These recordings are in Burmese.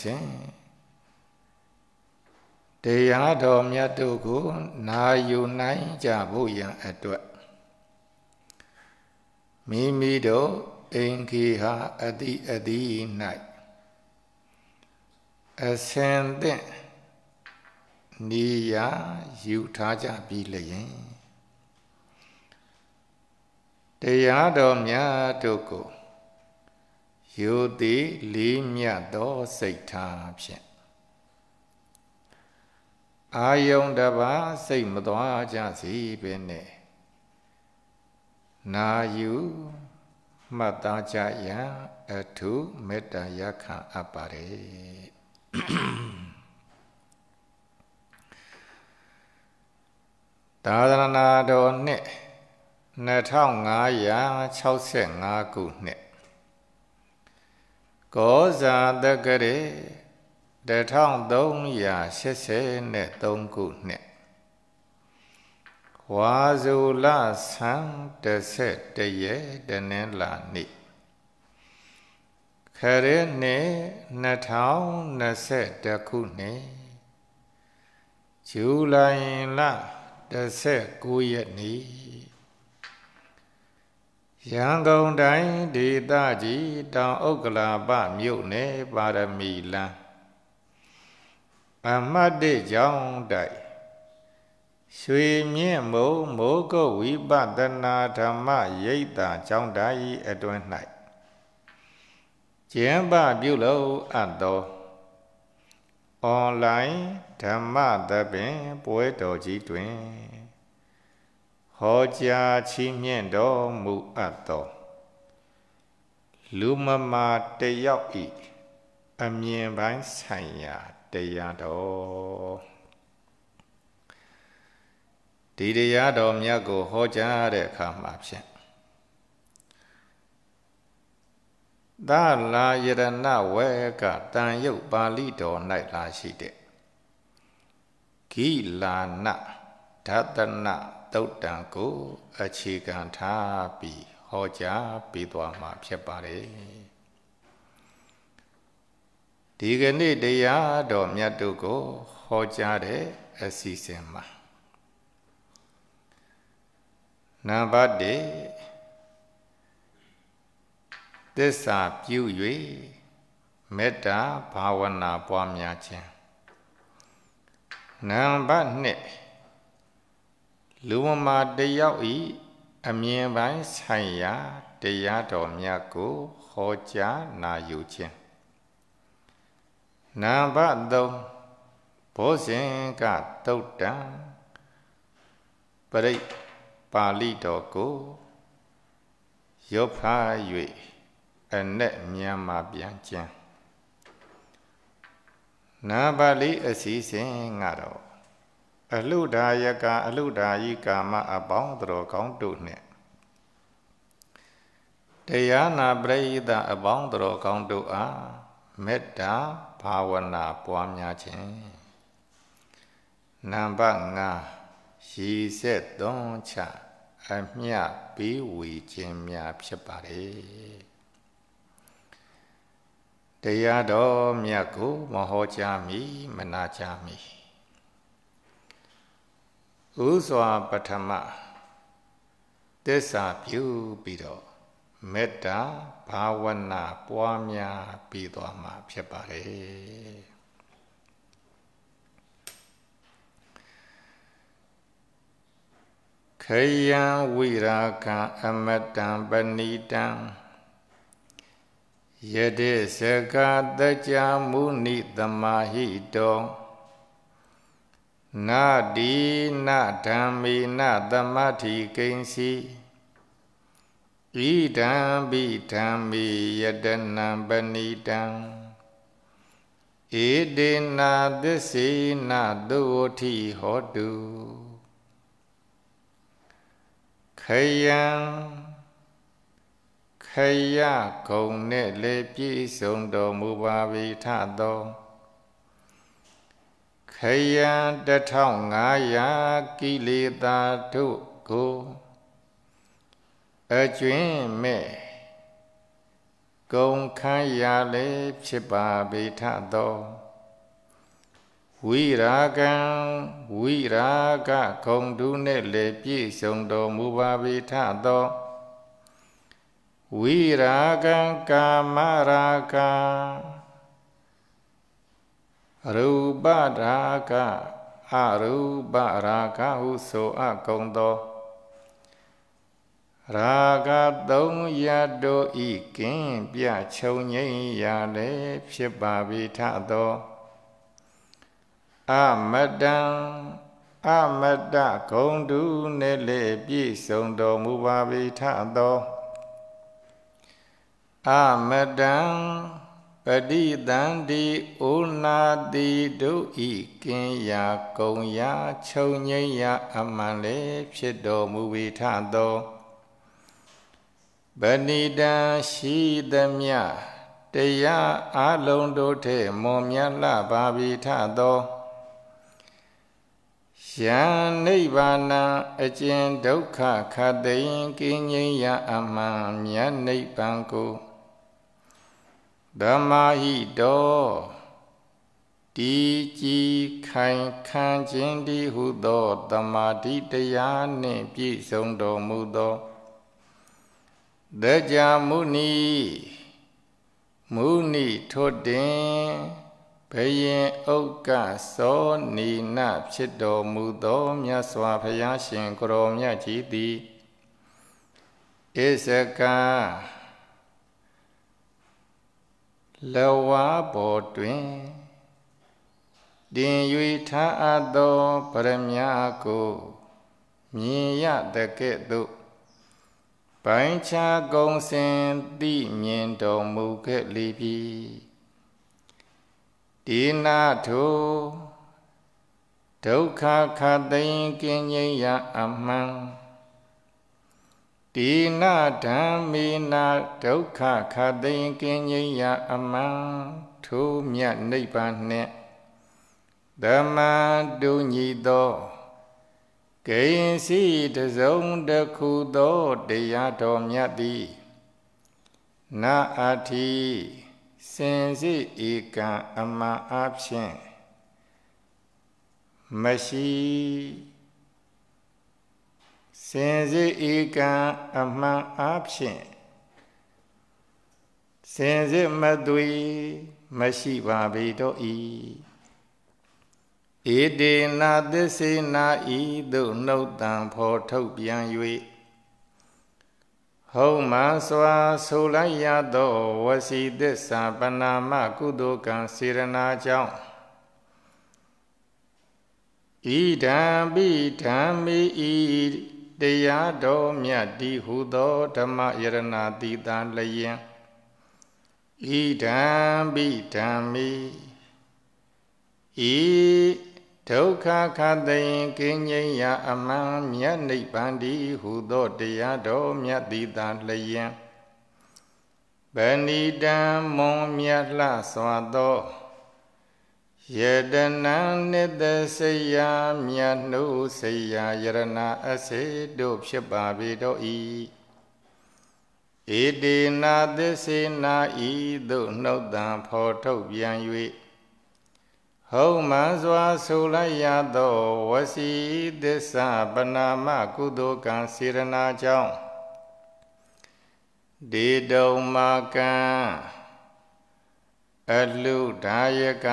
ရှင်တရားတော်မြတ်တို့ကိုနာယူနိုင်ကြဖို့ရန်အတွက်မိမိတို့အင်္ဂီဟာအတိအတိ၌အစင်တဲ့နေရာယူထားကြပြီလျင်တရားတော်များတို့ကိုယိုတိလေးမြတ်သောစိတ်ထားဖြင့်အာယုံတပါစိတ်မသွားကြစီပင်နဲ့နာယူမှတ်သားကြရန်အထုမေတ္တာရခံအပ်ပါれသာသနာတော်နှစ်2565ခုနှစ်ကောဇာတက္ကရေ1383ခုနှစ်ဝါဇူလဆန်း17ရက်တနင်္လာနေ့ခရဲနှစ်2021ခုနှစ်ဇူလိုင်လ19ရက်နေ့ရန်ကုန်တိုင်းဒေသကြီး တောင်ဥက္ကလာပမြို့နယ်ပါရမီလန်းအမတ်တေကြောင့်တိုက်ရွှေမြင့်မုံမိုးကုတ်ဝိပဒနာဓမ္မရိပ်တာကျောင်းတိုင်းအတွင်း၌ကျင်းပပြုလုပ်အပ်သောအွန်လိုင်းဓမ္မသဘင်ပွဲတော်ကြီးတွင်ဟောကြားချီးမြှင့်တော်မူအပ်သောလူမမာတယောက်ဤအမြင်ပိုင်းဆိုင်ရာ တရားတော်ဒီတရားတော်မြတ်ကို ဟောကြားတဲ့အခါမှာဖြင့်သာလာယရဏဝေကတန်ရုပ်ပါဠိတော်၌လာရှိတဲ့ကိလာနဓတနတုတ်တံကိုအခြေခံထားပြီးဟောကြားပေးသွားမှာ ဖြစ်ပါတယ်ဒီကနေ့တရားတော်မြတ်တို့ကိုဟောကြားတဲ့အစီအစဉ်မှာနံပါတ်1သစ္စာပြု၍မေတ္တာဘာဝနာပွားများခြင်းနံပါတ်2လူမမာတယောက်ဤအမြင်ပိုင်းဆိုင်ရာတရားတော်မြတ်ကိုဟောကြားနာယူခြင်းနံပါတ်3ဘောဇင်ကတုတ်တံပရိပါဠိတော်ကိုရုပ်ဖာ၍အနဲ့မြန်မာပြန်ကျမ်းနံပါတ်4အစီအစဉ်ကတော့အလုဒါယကအလုဒါယိကာမအပေါင်းတော်ကောင်းတို့နှင့်တရားနာပရိသအပေါင်းတော်ကောင်းတို့အားမေတ္တာဘာဝနာပွားများခြင်းနံပါတ်5ရည်ဆက်သွန်ချအမြပေးဝေခြင်းများဖြစ်ပါလေတရားတော်မြတ်ကိုမဟောကြားမီမနာကြားမီဥစွာပထမသစ္စာပြုပြီးတော့မေတ္တာဘာဝနာပွားများပြီးသွားမှာ ဖြစ်ပါတယ်ခယံဝိရာခံအမတံပဏိတံယတိစကတကြမုနိသမာဟိတောနာဒီနာဓမ္မေနာတမတိကိဉ္စီဣဒံဘိဓမ္မေယတနံပဏိတံဧတေနာသစ္စေနာသုဝတိဟောတုခယံခယဂုံနဲ့လေပြည့်စုံတော်မူပါ၏ထသောခယံ1500ကိလေသာတို့ကိုအကျွင်းမဲ့ကုံခန်းရလေဖြစ်ပါဗေထသောဝိရာကံဝိရာကခုံတုနှင့်လေပြည့်စုံတော်မူပါဗေထသောဝိရာကံကာမရာကံရူပရာကအရူပရာဂဟုဆိုအကုန်သောရာဂသုံးရတို့ဤကင်းပြချုံငိမ့်ရလည်းဖြစ်ပါပြီထသော အမတံအမတဂုံတုနှင့်လေပြည့်စုံတော်မူပါပြီထသောအမတံပတိတံဒီဥနာတိတို့ဤကင်းရာကုံရာခြုံငိမ့်ရာအမှန်လေဖြစ်တော်မူဝိထသောဗဏိတံရှိသမျှတရားအလုံးတို့ထဲမွန်မြတ်လှပါဝိထသောယံနိဗ္ဗာနံအကျဉ်ဒုက္ခခတ်သိင်ကင်းငြိမ်းရာအမှန်မြတ်နိဗ္ဗာန်ကိုဓမ္မဟိတောဒီကြည်ခိုင်ခံခြင်းတည်းဟုသောတမာတိတရားနှင့်ပြည့်စုံတော်မူသောတေဇာမုနီမုနီထိုတင်ဘယင်ဥက္ကစောနီနဖြစ်တော်မူသောမြတ်စွာဘုရားရှင်ကိုရောမြတ်ကြီးသည်ဣစကားလဝါပေါ်တွင် တင်၍ထားအပ်သောဗရမညာကိုမြင်ရတကဲ့သို့ပိုင်းခြားကုံစင်တိမြင်တော်မူခဲ့လေပြီဒေနာထုဒုက္ခခတ်သိင်ကင်းငြိမ်းရအမှန်တိနာဓမ္မေနာဒုက္ခခတိယကင်းငြိယအမံထိုမြတ်နိဗ္ဗာန်နှင့်ဓမ္မတုညိသောဂိဉ္စီတစုံတခုသောတရားတော်မြတ်သည်နာအာတိစင်စီဧကံအမအဖြင့်မရှိစင်စစ်ဤကံအမှန်အဖြင့်စင်စစ်မသွေမရှိပါပေတော့ဤဧတေနာသစ္စေနာဤသို့နှုတ်တံဖော်ထုတ်ပြန်၍ဟုံမစွာ ဆိုလိုက်ရသောဝစီသစ္စာပနာမကုသိုလ်ကံစေရနာကြောင့်ဣဒံပိဓမ္မိဤတရားတော်မြတ်တိဟုသောဓမ္မယရဏတိတံလျင်ဣဒံပိဓမ္မိဤဒုက္ခခသိင်ကင်းငြိမ်းရာအမှန်မြတ်နိဗ္ဗာန်တိဟုသောတရားတော်မြတ်တိတံလျင်ဗဏိတံမွန်မြတ်လှစွာသောယတနံနိတစေယမြတ်နှုစေယယရဏအစေတို့ဖြစ်ပါပေတော့ဤဣတိနာသစ္စေနာဤသို့နှုတ်တံဖော်ထုတ်ပြန်၍ဟုံမှန်စွာဆိုလိုက်ရသော ဝစီသစ္စာပနာမကုသိုလ်ကံစေရနာကြောင့်ဒေတုံမာကံအလုဓာယက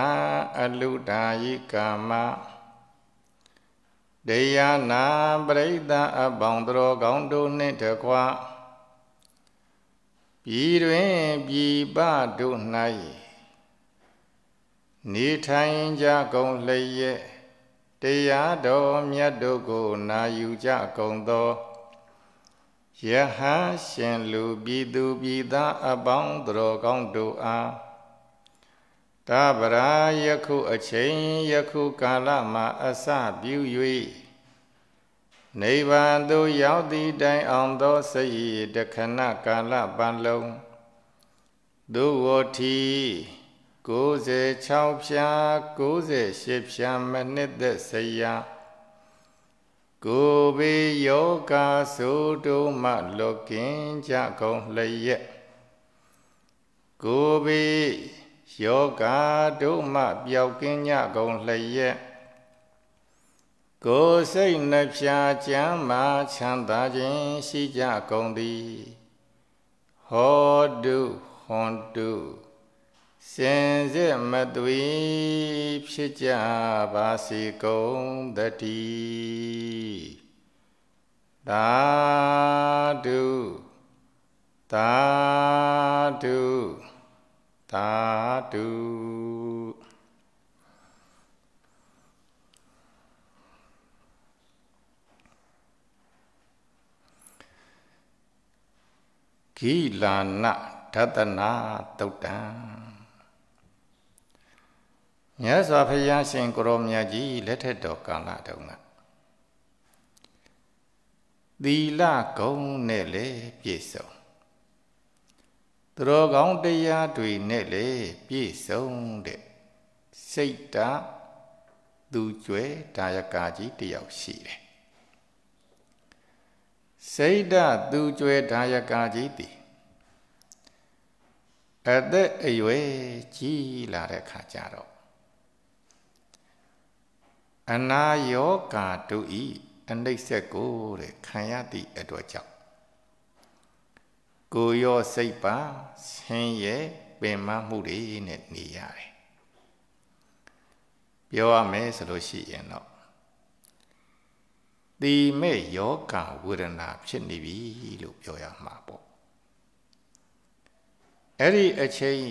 အလုဓာယိကာမဒေယနာပရိသအပေါင်းတော်ကောင်းတို့နှင့်တကွပြည်တွင်ပြည်ပတို့၌နေထိုင်ကြကုန်လျက်တရားတော်မြတ်တို့ကို နာယူကြကုန်သောယဟန်ရှင်လူပြည်သူပြည်သားအပေါင်းတော်ကောင်းတို့အားကဗရာယခု အချိန်ယခုကာလမှာအစပြု၍နိဗ္ဗာန်သို့ရောက်သည့်တိုင်အောင်သောစိတ်တခဏကာလပတ်လုံးဒုဝတိ96ဖြာ98ဖြာမနှစ်သက်စရာကိုဘေယောကာဆိုတုမလောကင်ကြကုန်လျက်ကိုဘေယောဂာဒုမပျောက်ကင်းညကုန်လျက်ကိုယ်စိတ်နှဖြာချမ်းမာချမ်းသာခြင်းရှိကြကုန်သည်ဟောတုဟွန်တုစင်စစ်မသွေဖြစ်ကြပါစေကုန်တတိသာဓုသာဓုသာဓုဂိလာနဒတနာတုတ်တံမြတ်စွာဘုရားရှင်ကိုရောမြတ်ကြီးလက်ထက်တော်ကာလတုန်းကသီလဂုံနဲ့လေပြည့်စုံသူတော်ကောင်းတရားတွေနဲ့လေပြည့်စုံတဲ့စိတ်ဓာတ်သူကျွဲဒါယကာကြီးတယောက်ရှိတယ်စိတ်ဓာတ်သူကျွဲဒါယကာကြီးတည်အသက်အရွယ်ကြီးလာတဲ့ခါကျတော့အနာယောဂါတို့ဤအနှိမ့်ဆက်ကိုတဲ့ခံရသည့်အတွက်ကြောင့်ကိုရောစိတ်ပါဆင်းရဲပင်မမှုတွေနဲ့နေရတယ်ပြောရမယ်ဆိုလို့ရှိရင်တော့တိမေယောဂဝေဒနာဖြစ်နေပြီလို့ပြောရမှာပေါ့အဲ့ဒီအချိန်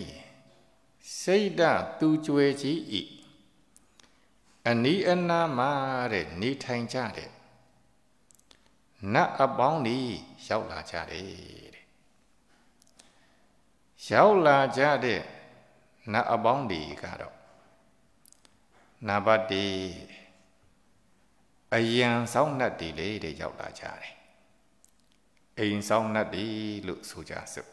စိတ်ဓာသူကျွေကြီးဤအနီးအနားမှာတဲ့နေထိုင်ကြတဲ့နတ်အပေါင်းကြီးရောက်လာကြတယ်ရောက်လာကြတဲ့နတ်အပေါင်းတွေကတော့နာဘတိအယံဆောင်နှတ်တွေလေတဲ့ရောက်လာကြတယ်အိမ်ဆောင်နှတ်တွေလို့ဆိုကြစို့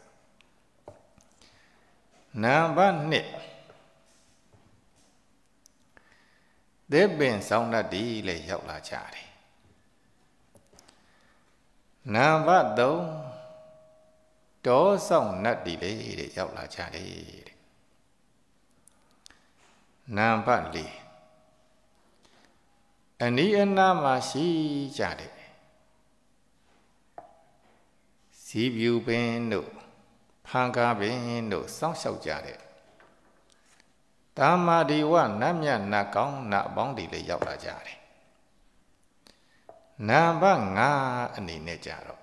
နံပါတ်1သစ်ပင်ဆောင်တတ်ဒီလေရောက်လာကြတယ်နံပါတ်3ဒေါဆောင်နတ်တီလေတဲ့ရောက်လာကြတယ်တဲ့နံပါတ်၄အနီးအနားမှာရှိကြတယ်ဇီးပြူပင်တို့ဖန်ကားပင်တို့စောင့်ရှောက်ကြတယ်တာမာဒီဝနတ်မြတ်နတ်ကောင်းနတ်အပေါင်းတွေလည်းရောက်လာကြတယ်နံပါတ်၅အနေနဲ့ကြတော့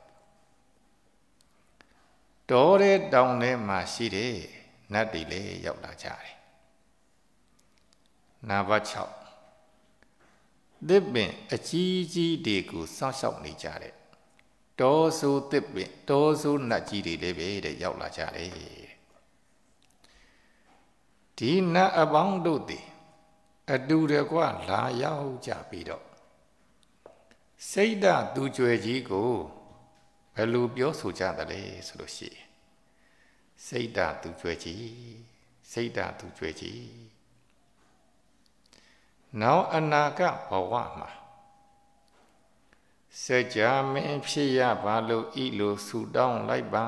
တော်တဲ့တောင်ထဲမှာရှိတဲ့နတ်တွေလည်းရောက်လာကြတယ်။နာဘ6သစ်ပင် အကြီးကြီးတွေကိုစောင့်ရှောက်နေကြတဲ့တောဆိုးသစ်ပင်တောဆိုးနတ်ကြီးတွေလည်းပဲတဲ့ရောက်လာကြတယ်။ဒီနတ်အပေါင်းတို့သည် အတူတကွလာရောက်ကြပြီးတော့စိတ်ဓာတ်သူကြွယ်ကြီးကိုဘယ်လိုပြောဆိုကြသလဲဆိုလို့ရှိရင်စိတ်ဓာတ်သူကြွယ်ကြီးစိတ်ဓာတ်သူကြွယ်ကြီးနောက်အနာဂတ်ဘဝမှာစကြမင်းဖြစ်ရပါလို့ဤလိုဆူတောင်းလိုက်ပါ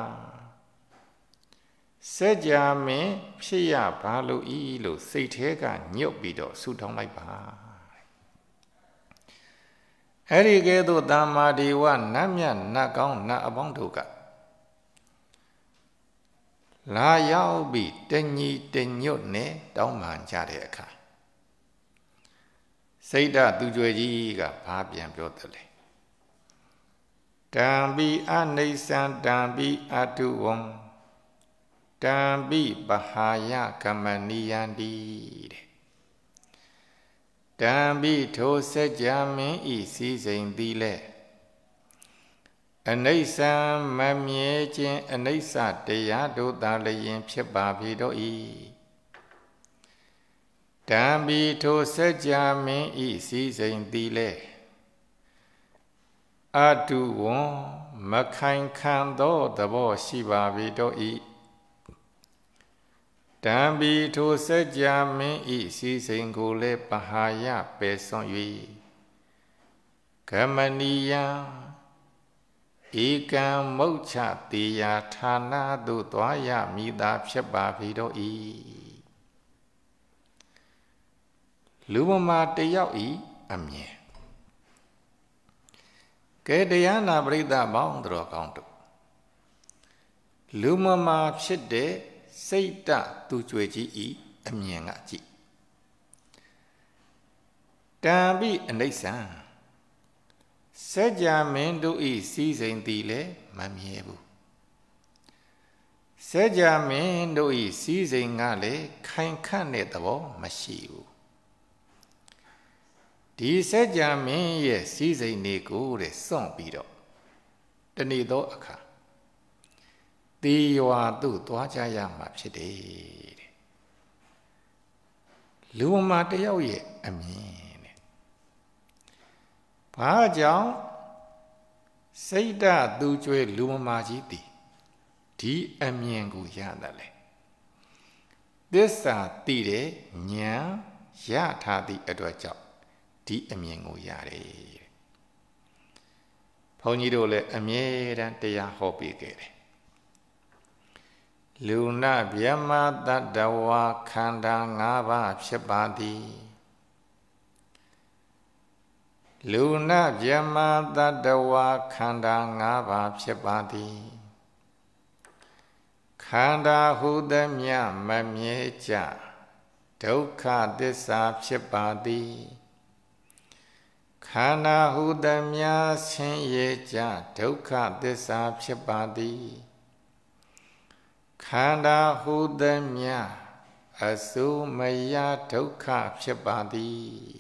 စကြမင်းဖြစ်ရပါလို့ဤလို စိတ်แท้ကညှုတ်ပြီးတော့ဆူတောင်းလိုက်ပါအဲ့ဒီကဲ့သို့တမ္မာဒီဝနတ်မြတ်နတ်ကောင်းနတ်အပေါင်းတို့ကလာရောက်ပြီးတညီတညွတ်နဲ့တောင်းပန်ကြတဲ့အခါစိတ်ဓာတ်သူကြွယ်ကြီးကဘာပြန်ပြောတယ်လဲတံပိအနိစ္စံတံပိအတုဝံတံပိပဟာယကမဏီယံတိတဲ့တံပိထိုစัจ जा မင်းဤစည်းစိမ်သည်လဲအနိစ္စမမြဲခြင်းအနိစ္စတရားတို့သာလျင်ဖြစ်ပါပြီတော့ဤတံပိထိုစัจ जा မင်းဤစည်းစိမ်သည်လဲအတုဝံမခိုင်ခံသောသဘောရှိပါပြီတော့ဤတံပီထိုစัจ जा မင်းဤစီစိန်ကိုလည်းပဟာယပယ်စွန့်၍ကမဏီယံဧကံမုတ်ချတေယဌာနသို့သွားရမိသာဖြစ်ပါပြီတော့ဤလူမမာတယောက်ဤအမြင်ကဲတရားနာပရိသတ်ပေါင်းတော်ကောင်းတို့လူမမာဖြစ်တဲ့စိတ်တသူကြွေကြီးဤအမြင်ကကြည့်တံပိအနိစ္စံစัจ जा မင်းတို့ဤစည်းစိမ်သည်လည်းမမြဲဘူးစัจ जा မင်းတို့ဤစည်းစိမ်ကလည်းခိုင်ခန့်တဲ့သဘောမရှိဘူးဒီစัจ जा မင်းရဲ့စည်းစိမ်တွေကိုတဲ့စွန့်ပြီးတော့တဏီသောအခါသေရွာသို့သွားကြရမှာဖြစ်တယ်တဲ့လူမတယောက်ရဲ့အမြင်တဲ့ဘာကြောင့်စိတ်ဓာတ်သူကျွဲလူမမာကြီးတည်ဒီအမြင်ကိုရတယ်လေသစ္စာတည်တဲ့ဉာဏ်ရထားသည့်အတွက်ကြောင့်ဒီအမြင်ကိုရတယ်ဘုန်းကြီးတို့လည်းအမြဲတမ်းတရားဟောပေးခဲ့တယ်လူနာဗျမတတ္တဝါခန္ဓာ၅ပါးဖြစ်ပါသည်လူနာဗျမတတ္တဝါခန္ဓာ၅ပါးဖြစ်ပါသည်ခန္ဓာဟုသမျှမမြဲကြဒုက္ခသစ္စာဖြစ်ပါသည်ခန္ဓာဟုသမျှဆင်းရဲကြဒုက္ခသစ္စာဖြစ်ပါသည်ခန္ဓာဟုသမျှအစုမယဒုက္ခဖြစ်ပါသည်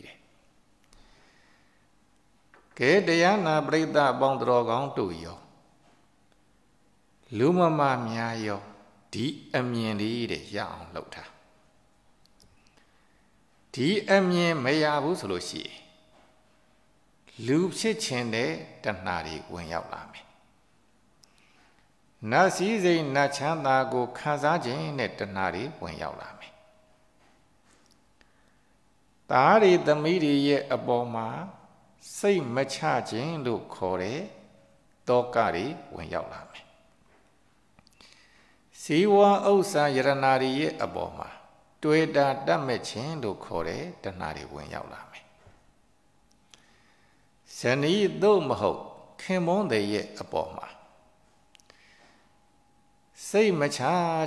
တဲ့ကဲတရားနာပရိသတ်ပေါင်းတော်ကောင်းတို့ရောလူမမများရောဒီအမြင်လေးတဲ့ရအောင်လုပ်တာဒီအမြင်မရဘူးဆိုလို့ရှိရင်လူဖြစ်ခြင်းတဲ့တဏှာတွေဝင်ရောက်လာမယ်နတ်စည်းစိမ်နတ်ချမ်းသာကိုခံစားခြင်းနဲ့တဏှာတွေဝင်ရောက်လာမယ်။သားတွေသမီးတွေရဲ့အပေါ်မှာစိတ်မချခြင်းလို့ခေါ်တဲ့တောကတွေဝင်ရောက်လာမယ်။ဇီဝဥစ္စာယရနာတွေရဲ့အပေါ်မှာတွေ့တာတတ်မဲ့ခြင်းလို့ခေါ်တဲ့တဏှာတွေဝင်ရောက်လာမယ်။ဇနီးသို့မဟုတ် ခင်မွန်းတဲ့ရဲ့အပေါ်မှာစိတ်မချ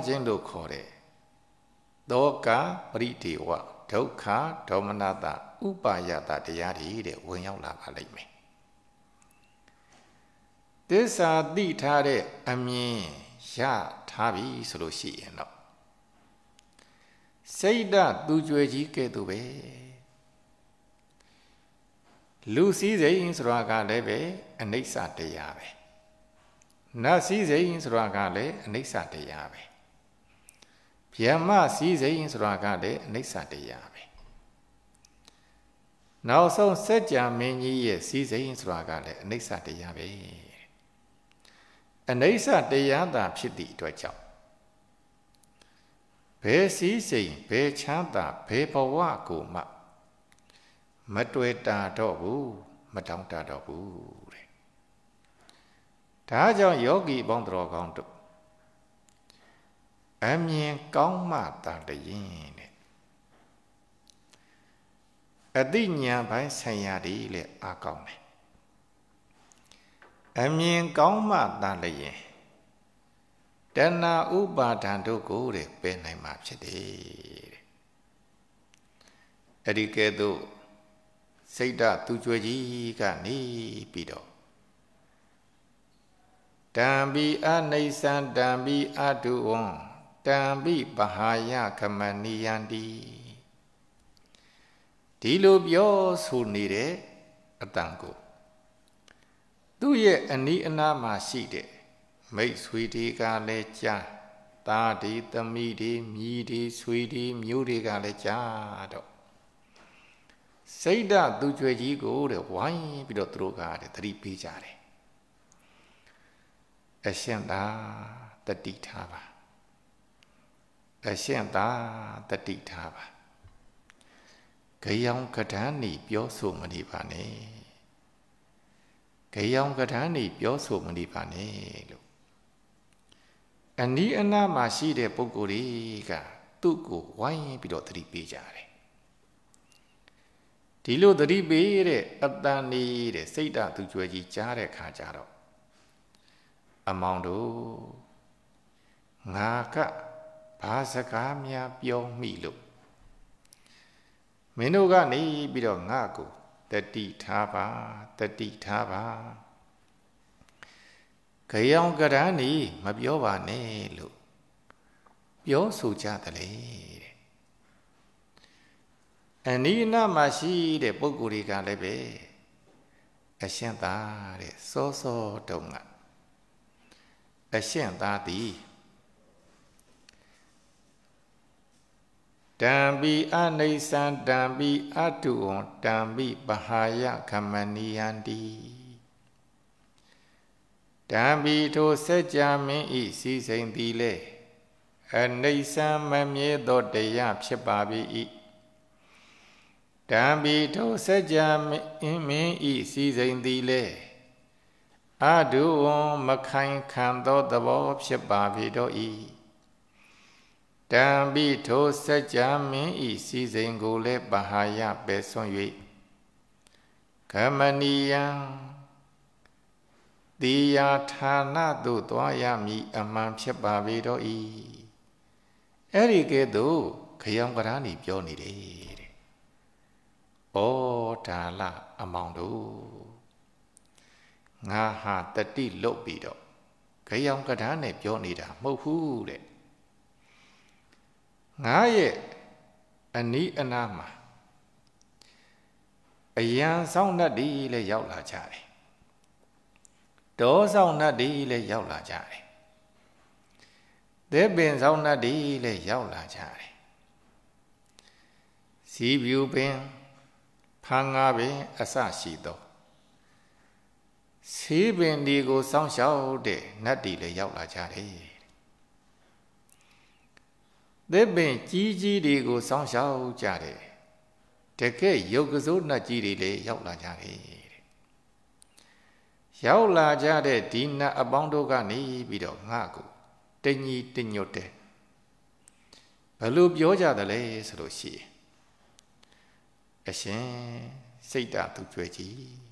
ခြင်းလို့ခေါ်တယ်တောကပရိဒေဝဒုက္ခဒေါမနတဥပါယတတရားတွေတဲ့ဝင်ရောက်လာပါလိမ့်မယ်သစ္စာသိထားတဲ့အမြင်ရထားပြီဆိုလို့ရှိရင်တော့စိတ်ဓာတ်သူကြွယ်ကြီးကဲ့သို့ပဲလူစည်းစိမ်ဆိုတာကလည်းပဲအနိစ္စတရားပဲနတ်စည်းစိမ်ဆိုတာကလည်းအနိစ္စတရားပဲဗြဟ္မစည်းစိမ်ဆိုတာကလည်းအနိစ္စတရားပဲနောက်ဆုံးစัจ जा မင်းကြီးရဲ့စည်းစိမ်ဆိုတာကလည်းအနိစ္စတရားပဲအနိစ္စတရားသာ ဖြစ်သည့်အတွက်ကြောင့်ဘယ်စည်းစိမ်ဘယ်ချမ်းသာဘယ်ဘဝကိုမှ မတွေ့တာတော့ဘူးမတောင်းတတော့ဘူးဒါကြောင့်ယောဂီပေါင်းတော်ကောင်းတို့အမြင်ကောင်းမှတန်တရင်တဲ့အတိညာပိုင်းဆိုင်ရာတွေလည်းအကောင်းတယ်အမြင်ကောင်းမှတန်လျင်တဏှာဥပါဒံတို့ကိုတဲ့ပယ်နိုင်မှာဖြစ်တယ်အဲ့ဒီကဲသို့စိတ်ဓာတ်သူကြွယ်ကြီးကနေပြီးတော့တံပိအနိစ္စံတံပိအတုဝံတံပိပဟာယကမဏီယန္တိဒီလိုပြောဆိုနေတဲ့အတန်ကို သူ့ရဲ့အနီးအနားမှာရှိတဲ့မိတ်ဆွေတွေကလည်းကြားသားတွေသမီးတွေမိတွေဆွေတွေမျိုးတွေကလည်းကြားတော့စိတ်ဓာတ်သူကြွယ်ကြီးကိုတဲ့ဝိုင်းပြီးတော့သူတို့ကတဲ့သတိပေးကြတယ်အရှင်းသာတတိထားပါအရှင်းသာတတိထားပါခယောင်ကထန်းနေပြောဆိုမနေပါနဲ့ခယောင်ကထန်းနေပြောဆိုမနေပါနဲ့လို့အနီးအနားမှာရှိတဲ့ပုံကိုယ်တွေကသူ့ကိုဝိုင်းပြီးတော့သတိပေးကြတယ်ဒီလိုသတိပေးတဲ့အတ္တနေတဲ့စိတ်ဓာတ်သူကျွဲကြီးကြားတဲ့ခါကြတော့အမောင်တို့ငါကဘာစကားများပြောမိလို့မင်းတို့ကနေပြီးတော့ငါကိုတတိထားပါတတိထားပါကြောင်ကြရန်นี่မပြောပါနဲ့လို့ပြောဆိုကြတယ်လေတဲ့အနိနာမှာရှိတဲ့ပုံကိုယ်တွေကလည်းပဲအရှင်သာတဲ့စောစောတုံးကအရှင်သာသည်တံပိအနိစ္စံတံပိအတုဝံတံပိပဟာယခမနိယန္တိတံပိထိုစัจ जा မင်းဤစီစဉ်သည်လေအနိစ္စံမမြဲသော တရားဖြစ်ပါ၏တံပိထိုစัจ जा မင်းဤစီစဉ်သည်လေအတုဝံမခိုင်ခံသောသဘောဖြစ်ပါပြီတော့ဤတံပိထိုစัจ जा မင်းဤစည်းစိမ်ကိုလည်းပဟာယပယ်စွန့်၍ကမဏီယံတိယာဌာနသို့သွားရမည်အမှန်ဖြစ်ပါပြီတော့ဤအဲ့ဒီကဲ့သို့ခယောင်ကရာဏီပြောနေတယ်တဲ့။ဩဒါလအမောင်တို့ငါဟာတတိလွတ်ပြီးတော့ခရောင်ကထာနဲ့ပြောနေတာမဟုတ်ဘူးတဲ့ငါရဲ့အနီးအနားမှာအယံဆောင်တတ်ဒီလည်းရောက်လာကြတယ်ဒေါဆောင်တတ်ဒီလည်းရောက်လာကြတယ်သဲပင်ဆောင်တတ်ဒီလည်းရောက်လာကြတယ်စီပြူပင်ဖန်ငါပင်အစရှိသောဆေးပင်ဒီကိုစောင်းရှောက်တဲ့နတ်တွေလည်းရောက်လာကြတယ်သစ်ပင်ကြီးကြီးတွေကိုစောင်းရှောက်ကြတယ်တကယ်ရုပ်ကစိုးနတ်ကြီးတွေလည်းရောက်လာကြတယ်ရောက်လာကြတဲ့ဒီနတ်အပေါင်းတို့ကနေပြီးတော့ငါ့ကိုတင်ကြီးတင်ညွတ်တယ်ဘယ်လိုပြောကြသလဲဆိုလို့ရှိရင်အရှင်စိတ်ဓာတ်သူကျွဲကြီး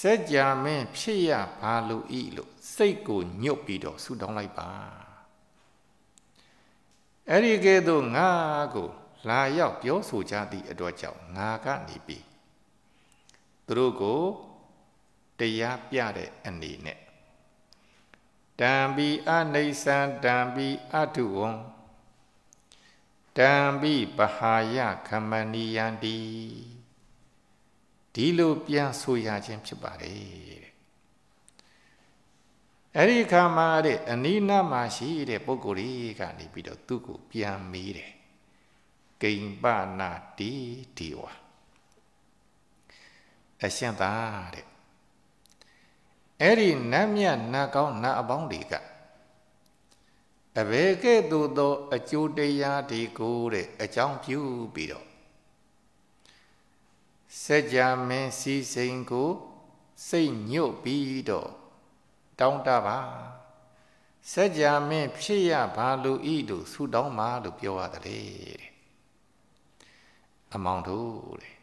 စัจ जा မင်းဖြစ်ရပါလို့ဤလို့စိတ်ကိုညွတ်ပြီးတော့ဆူတောင်းလိုက်ပါအဲ့ဒီကဲသို့ငါကို လာရောက်ပြောဆိုကြသည့်အတွက်ကြောင့်ငါကနေပြီသူတို့ကို တရားပြတဲ့အနေနဲ့တံပီအနိစ္စံတံပီအတုဝံတံပီပဟာယခမဏီယံတိဒီလိုပြန်ဆိုရခြင်းဖြစ်ပါတယ်တဲ့အဲ့ဒီခါမှာတဲ့အနိနာမှာရှိတဲ့ပုဂ္ဂိုလ်ကြီးကနေပြီးတော့သူ့ကိုပြန်မေးတယ်ကိမ္ပနာတိဒီဝါအရှင်သာတဲ့အဲ့ဒီနတ်မြတ်နတ်ကောင်းနတ်အပေါင်းတွေကအဘယ်ကဲ့သို့သောအကျိုးတရားတွေကိုတဲ့အကြောင်းပြုပြီးတော့စကြမင်းစည်းစိမ်ကိုစိတ်ညွတ်ပြီးတော့တောင်းတပါစကြမင်းဖြစ်ရပါလို့ဤလို့ဆုတောင်းပါလို့ပြောရတယ်တဲ့အမောင်တို့တဲ့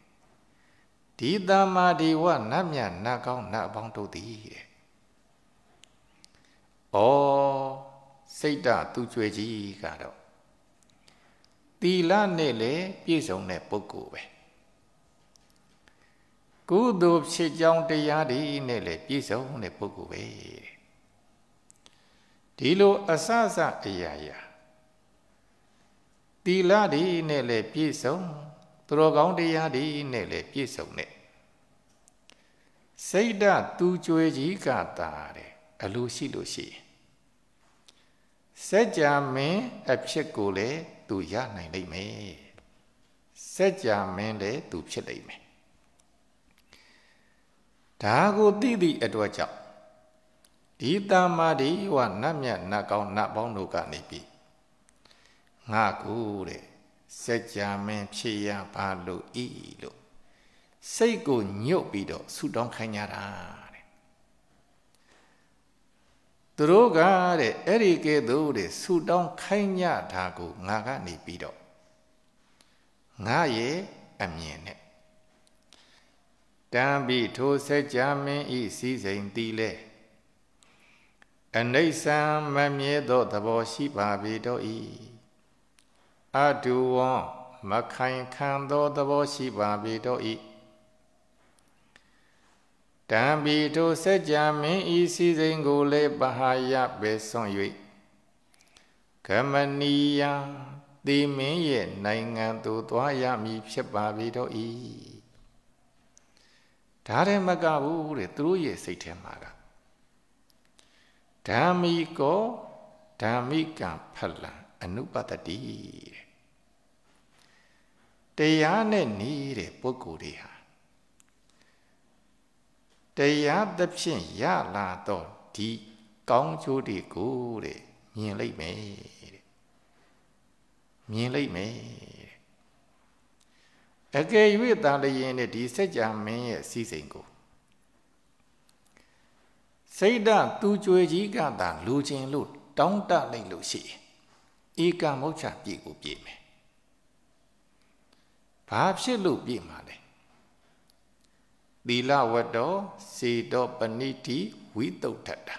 ဒီသမ္မာဒီဝနတ်မြတ်နတ်ကောင်းနတ်အပေါင်းတို့သည်တဲ့ဩစိတ်တသူကျွဲကြီးကတော့တီလနဲ့လေပြည့်စုံတဲ့ပုဂ္ဂိုလ်ပဲကုသိုလ်ဖြစ်ကြောင်းတရားတွေနဲ့လည်းပြည့်စုံတဲ့ပုဂ္ဂိုလ်ပဲဒီလို အစစအရာရာတီလာတွေနဲ့လည်းပြည့်စုံသူတော်ကောင်းတရားတွေနဲ့လည်းပြည့်စုံတဲ့စိတ်ဓာတ်သူကြွယ်ကြီးကတာတဲ့အလိုရှိလို့ရှိရင်စัจ जा မင်းအဖြစ်ကိုလည်းသူရနိုင်လိမ့်မယ်စัจ जा မင်းလည်းသူဖြစ်လိမ့်မယ်ဒါကိုသိသည့်အတွက်ကြောင့်ဒီတာမာဒီဝနတ်မြတ်နတ်ကောင်းနတ်ပေါင်းတို့ကနေပြီးငါကူတဲ့စัจ जा မင်းဖြစ်ရပါလို့ဤလို့စိတ်ကိုညှို့ပြီးတော့ဆူတောင်းခိုင်းကြတာတဲ့သူတို့ကတဲ့အဲ့ဒီကဲသို့တဲ့ဆူတောင်းခိုင်းကြတာကိုငါကနေပြီးတော့ငါရဲ့အမြင်နဲ့တံပိထိုစကြမင်းဤစည်းစိမ်တီးလဲအနိစ္စံမမြဲသောသဘောရှိပါပေတော့ဤအတုဝံမခိုင်ခံသောသဘောရှိပါပေတော့ဤတံပိထိုစကြမင်းဤစည်းစိမ်ကိုလေပဟာယပဲဆွံ့၍ကမဏီယတိမင်းရဲ့နိုင်ငံသို့သွားရမည်ဖြစ်ပါပေတော့၏ဒါတည်းမကဘူးတဲ့သူတို့ရဲ့စိတ်ထဲမှာကဓမ္မိကောဓမ္မိကံဖလံအနုပတတိတဲ့တရားနဲ့နေတဲ့ပုဂ္ဂိုလ်တွေဟာတရားသဖြင့်ရလာတော့ဒီကောင်းကျိုးတွေကိုတဲ့မြင်လိုက်မယ်တဲ့မြင်လိုက်မယ်အကယ်၍တာလျင်နဲ့ဒီစัจ जा မင်းရဲ့စီစဉ်ကိုစိတ်ဓာတ်သူကြွေကြီးကသာ လူချင်းလို့တောင်းတလိုက်လို့ရှိရင်ဧကမုတ်ချပြည့်ကိုပြည့်မယ်။ဘာဖြစ်လို့ပြည့်မှာလဲ။သီလဝတ္တောစေတောပဏိတိဝိတုဋ္ဌတာ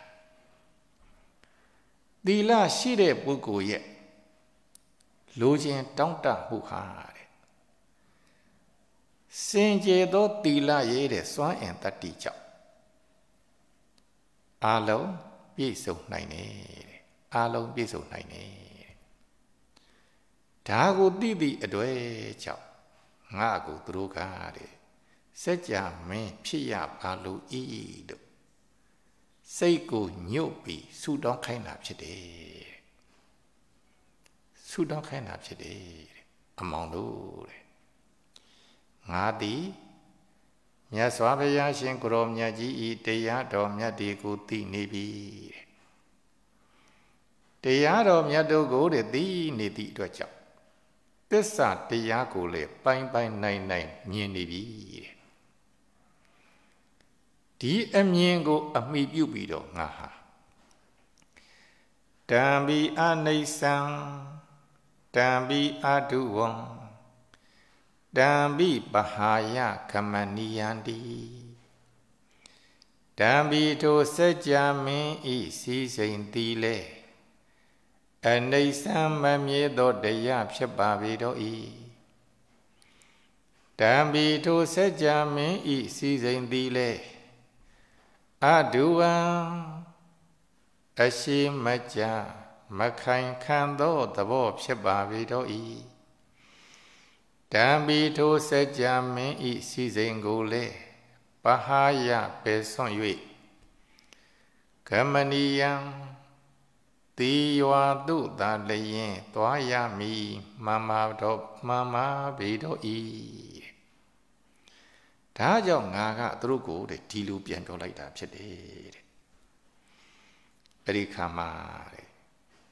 ။သီလရှိတဲ့ပုဂ္ဂိုလ်ရဲ့လူချင်းတောင်းတမှုဟာစင်ကြယ်သောတီလာရေးတဲ့စွမ်းအင်တတ္တိကြောင့်အာလုံးပြည့်စုံနိုင်တယ်တဲ့အာလုံးပြည့်စုံနိုင်တယ်တဲ့ဒါကိုသိသည့်အတွေ့ကြောင့်ငါကိုသူတို့ကတဲ့စัจ जा မင်းဖြစ်ရပါလို့ဤတို့စိတ်ကိုညှို့ပြီးဆူတောင်းခိုင်းတာဖြစ်တယ်ဆူတောင်းခိုင်းတာဖြစ်တယ်အမောင်တို့တဲ့ငါသည်မြတ်စွာဘုရားရှင်ကိုရောမြတ်ကြီးဤတရားတော်မြတ်ဒီကိုသိနေပြီတရားတော်မြတ်တို့ကိုတည်းသိနေသည့်အတွက်ကြောင့်တစ္ဆာတရားကိုလည်းပိုင်ပိုင်နိုင်နိုင်မြင်နေပြီဒီအမြင်ကို အမိပြုပြီးတော့ငါဟာတံပိအနိစ္စံတံပိအတုဝံတံပိပဟာယကမဏီယန္တိတံပိထိုစัจ जा မင်းဤစည်းစိမ်တီလဲအနေဆံမမြဲသောတရားဖြစ်ပါပေတော့ဤတံပိထိုစัจ जा မင်းဤစည်းစိမ်တီလဲအဒုဝံအရှိမကြမခိုင်ခံသောသဘောဖြစ်ပါပေတော့ဤတံပီထိုစัจ जा မင်းဤစီစဉ်ကိုလေပဟာယပေစွန့်၍ကမဏီယံတိယွာတုသာလျင်သွားရမည်မမတော်မမဘီတော်ဤဒါကြောင့်ငါကသူတို့ကိုတဲ့ဒီလိုပြန်ပြောလိုက်တာဖြစ်တယ်တဲ့အဲ့ဒီခါမှာတဲ့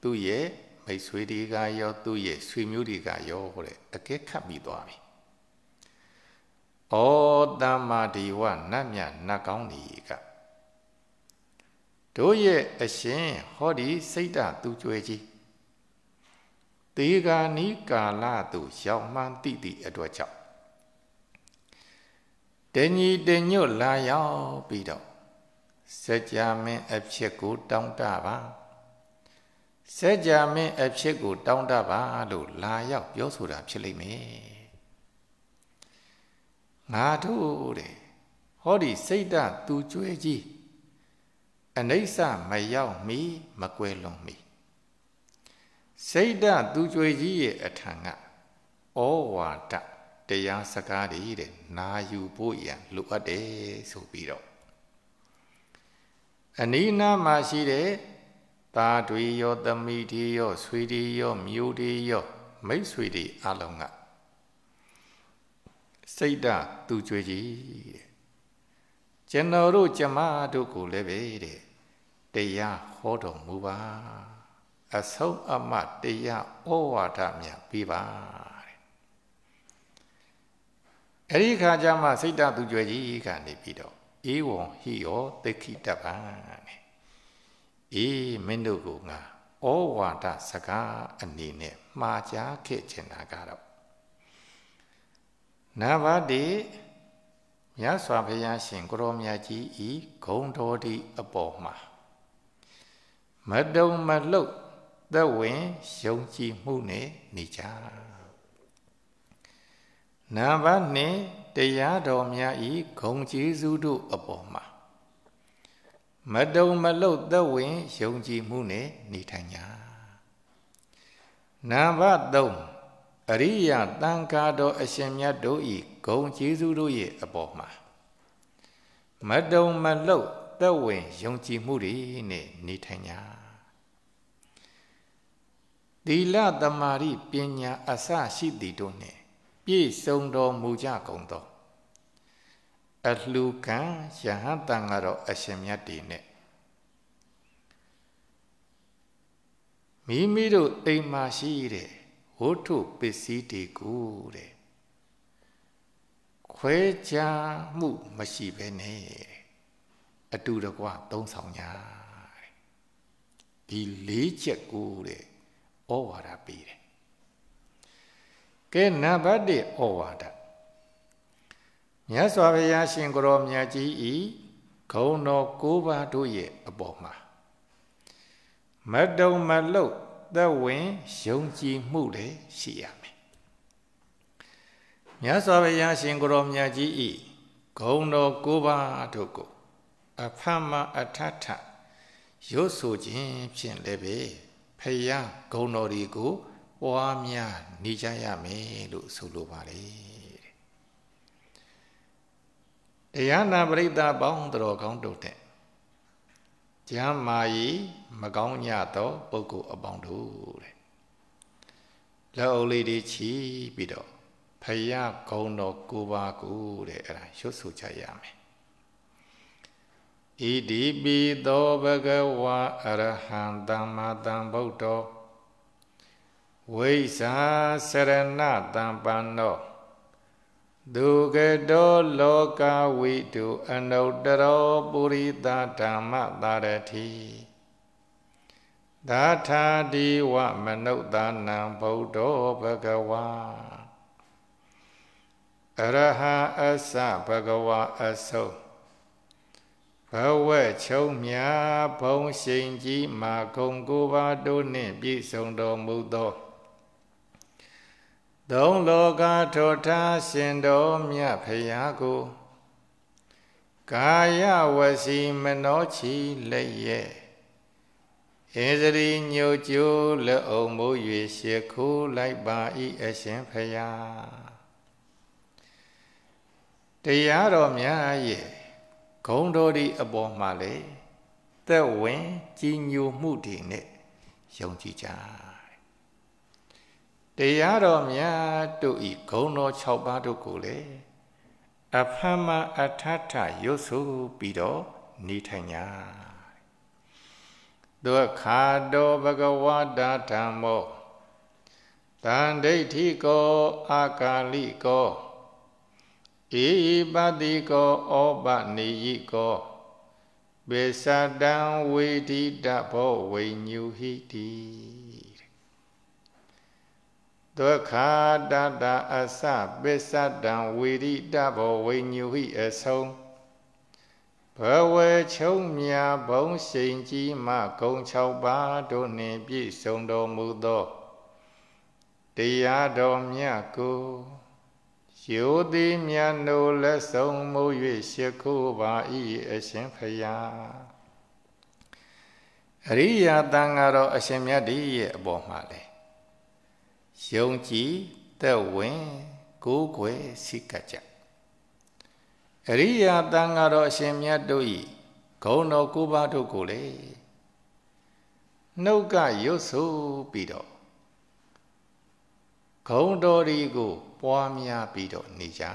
သူ့ရဲ့မိတ်ဆွေတွေကရောသူ့ရဲ့ဆွေမျိုးတွေကရောဟိုတဲ့အကဲခတ်ပြီးသွားပြီ။ဩတမ္မာဒေဝနတ်မြတ်နတ်ကောင်းတွေကတို့ရဲ့အရှင်ဟောဒီစိတ်တသူကြွယ်ကြီးတေဂာနိကာလသူရောက်မှန်းတိတိအတွက်ကြောင့်တဏီတညွတ်လာရောက်ပြီးတော့စကြမင်းအဖြစ်ကိုတောင်းတပါစัจ जा မင်းအဖြစ်ကို တောင်းတပါလို့လာရောက်ပြောဆိုတာဖြစ်လိမ့်မယ်ငါတို့တဲ့ဟောဒီစိတ်ဓာတ်သူကျွဲကြီးအနိစ္စမရောက်မီမကွယ်လွန်မီစိတ်ဓာတ်သူကျွဲကြီးရဲ့အထံကဩဝါဒတရားစကားတွေတဲ့နာယူဖို့ရန်လိုအပ်တယ်ဆိုပြီးတော့အနိနာမှာရှိတဲ့သားတွေရောသမီးတွေရောဆွေတွေရောမျိုးတွေရော မိတ်ဆွေတွေအလုံးကစိတ်ဓာတ်သူကြွေကြီးတဲ့ကျွန်တော်တို့ကျမတို့ကိုလည်းပဲတဲ့တရားဟောတော်မူပါအဆုံးအမတရားဩဝါဒမြတ်ပေးပါတဲ့အဲဒီခါကျမှစိတ်ဓာတ်သူကြွယ်ကြီးကနေပြီးတော့ဧဝံဟိယောတိခိတပံတဲ့အေးမင်းတို့ကငါဩဝါဒစကားအနေနဲ့မှားချခဲ့ခြင်းတာကတော့နာဘာတိမြတ်စွာဘုရားရှင်ကိုရောမြတ်ကြီးဤဂုံတော်တိအပေါ်မှာမတုံမလုတ်သက်ဝင်ယုံကြည်မှုနဲ့နေကြနာဘာနှင့်တရားတော်များဤဂုံကျေးဇူးတို့အပေါ်မှာမတုံမလုတ်သက်ဝင်ယုံကြည်မှုနဲ့နေထိုင်ကြနံပါတ်3အရိယတန်ခါတော်အရှင်မြတ်တို့ဤဂုံကျေးဇူးတို့ရဲ့အပေါ်မှာမတုံမလုတ်သက်ဝင်ယုံကြည်မှုတွေနဲ့နေထိုင်ကြသီလသမာဓိပညာအစရှိသည်တို့နှင့်ပြည့်စုံတော်မူကြကုန်သောအလှခံယဟန်တန်ကတော့အရှင်မြတ်တွေနဲ့မိမိတို့အိမ်မှာရှိတဲ့ဝတ္ထုပစ္စည်းတွေကိုတဲ့ခွဲခြားမှုမရှိဘဲနဲ့အတူတကွသုံးဆောင်ကြဒီလေးချက်ကိုတဲ့ဩဝါဒပေးတယ်ကဲနံပါတ်1ဩဝါဒမြတ်စွာဘုရားရှင်ကိုရောမြတ်ကြီးဤဂုံတော်၉ပါးတို့ရဲ့အပေါ်မှာမတုံမလုတ်သက်ဝင်ယုံကြည်မှုလည်းရှိရမယ်မြတ်စွာဘုရားရှင်ကိုရောမြတ်ကြီးဤဂုံတော်၉ပါးတို့ကိုအဖမအထထ ရုပ်ဆိုခြင်းဖြင့်လည်းပဲဖယားဂုံတော်တွေကိုပွားများနေကြရမယ်လို့ဆိုလိုပါတယ်တရားနာပရိသတ်ပေါင်းတော်ကောင်းတို့တဲ့ကျမ်းမာရေးမကောင်းညသော ပုဂ္ဂိုလ်အပေါင်းတို့တဲ့လက်အုပ်လေးတွေချီပြီးတော့ဖယားဂုံတော်ကိုပါကိုတဲ့အဲ့ဒါရွတ်ဆိုကြရမယ်ဣတိပိသောဘဂဝါအရဟံသမ္မာသမ္ဗုဒ္ဓောဝိဇ္ဇာစရဏတံပန္နောဒုက္ကတောလောကဝိတုအနုတ္တရောပုရိသဓမ္မသာရတိသာထာဒီဝမနုဿာနံဗုဒ္ဓောဘဂဝါအရဟံအစဘဂဝါအဆုဘဝချုံမြဘုံရှင်ကြီးမာကုံကိုပါတို့နှင့်ပြည့်စုံတော်မူသောသုံးလောကထောထားရှင်တော်မြတ်ဖရာကိုကာယဝစီမနောချီလက်ရဲ့ဣဇရိညိုကျိုးလက်အုံမိုး၍ရှ िख ိုးလိုက်ပါဤအရှင်ဖရာတရားတော်များရဲ့ဂုံတော်ဒီအပေါ်မှာလေသက်ဝင်ကြီးညိုမှုတွေနဲ့ယုံကြည်ကြတရားတော်မြတ်တို့ဤဂုံတော်6ပါးတို့ကိုလည်းအဖမအထထရွတ်ဆိုပြီးတော့နေထိုင်ကြဒုက္ခတောဘဂဝတာဓမ္မောတန်ဒိဋ္ဌိကောအာကာလိကောဣပတိကောဩပနိယိကောပေသတံဝေဒိတဘောဝိညူဟိတိဒုက္ခတတအစပစ္စတံဝိရိတဘောဝိညုဟိအဆုံးဘဝချုံမြာဘုံရှိန်ကြီးမှဂုံ၆ပါးတို့နှင့်ပြည့်စုံတော်မူသောတရားတော်မြတ်ကိုရိုသည်မြတ်နိုးလက်ဆုံးမိုး၍ရှ िख ုပါ၏အရှင်ဖယားအရိယာတန်ဃာတော်အရှင်မြတ်ဒီရဲ့အပေါ်မှာလေယုံကြည်သက်ဝင်ကိုးကွယ်စိတ်ကကြအရိယာတန်ဃာတော်အရှင်မြတ်တို့ဤဂုဏ်တော်ကိုးပါးတို့ကိုလေနှုတ်ကရွတ်ဆိုပြီးတော့ဂုံတော်ဒီကိုပွားများပြီးတော့နေကြ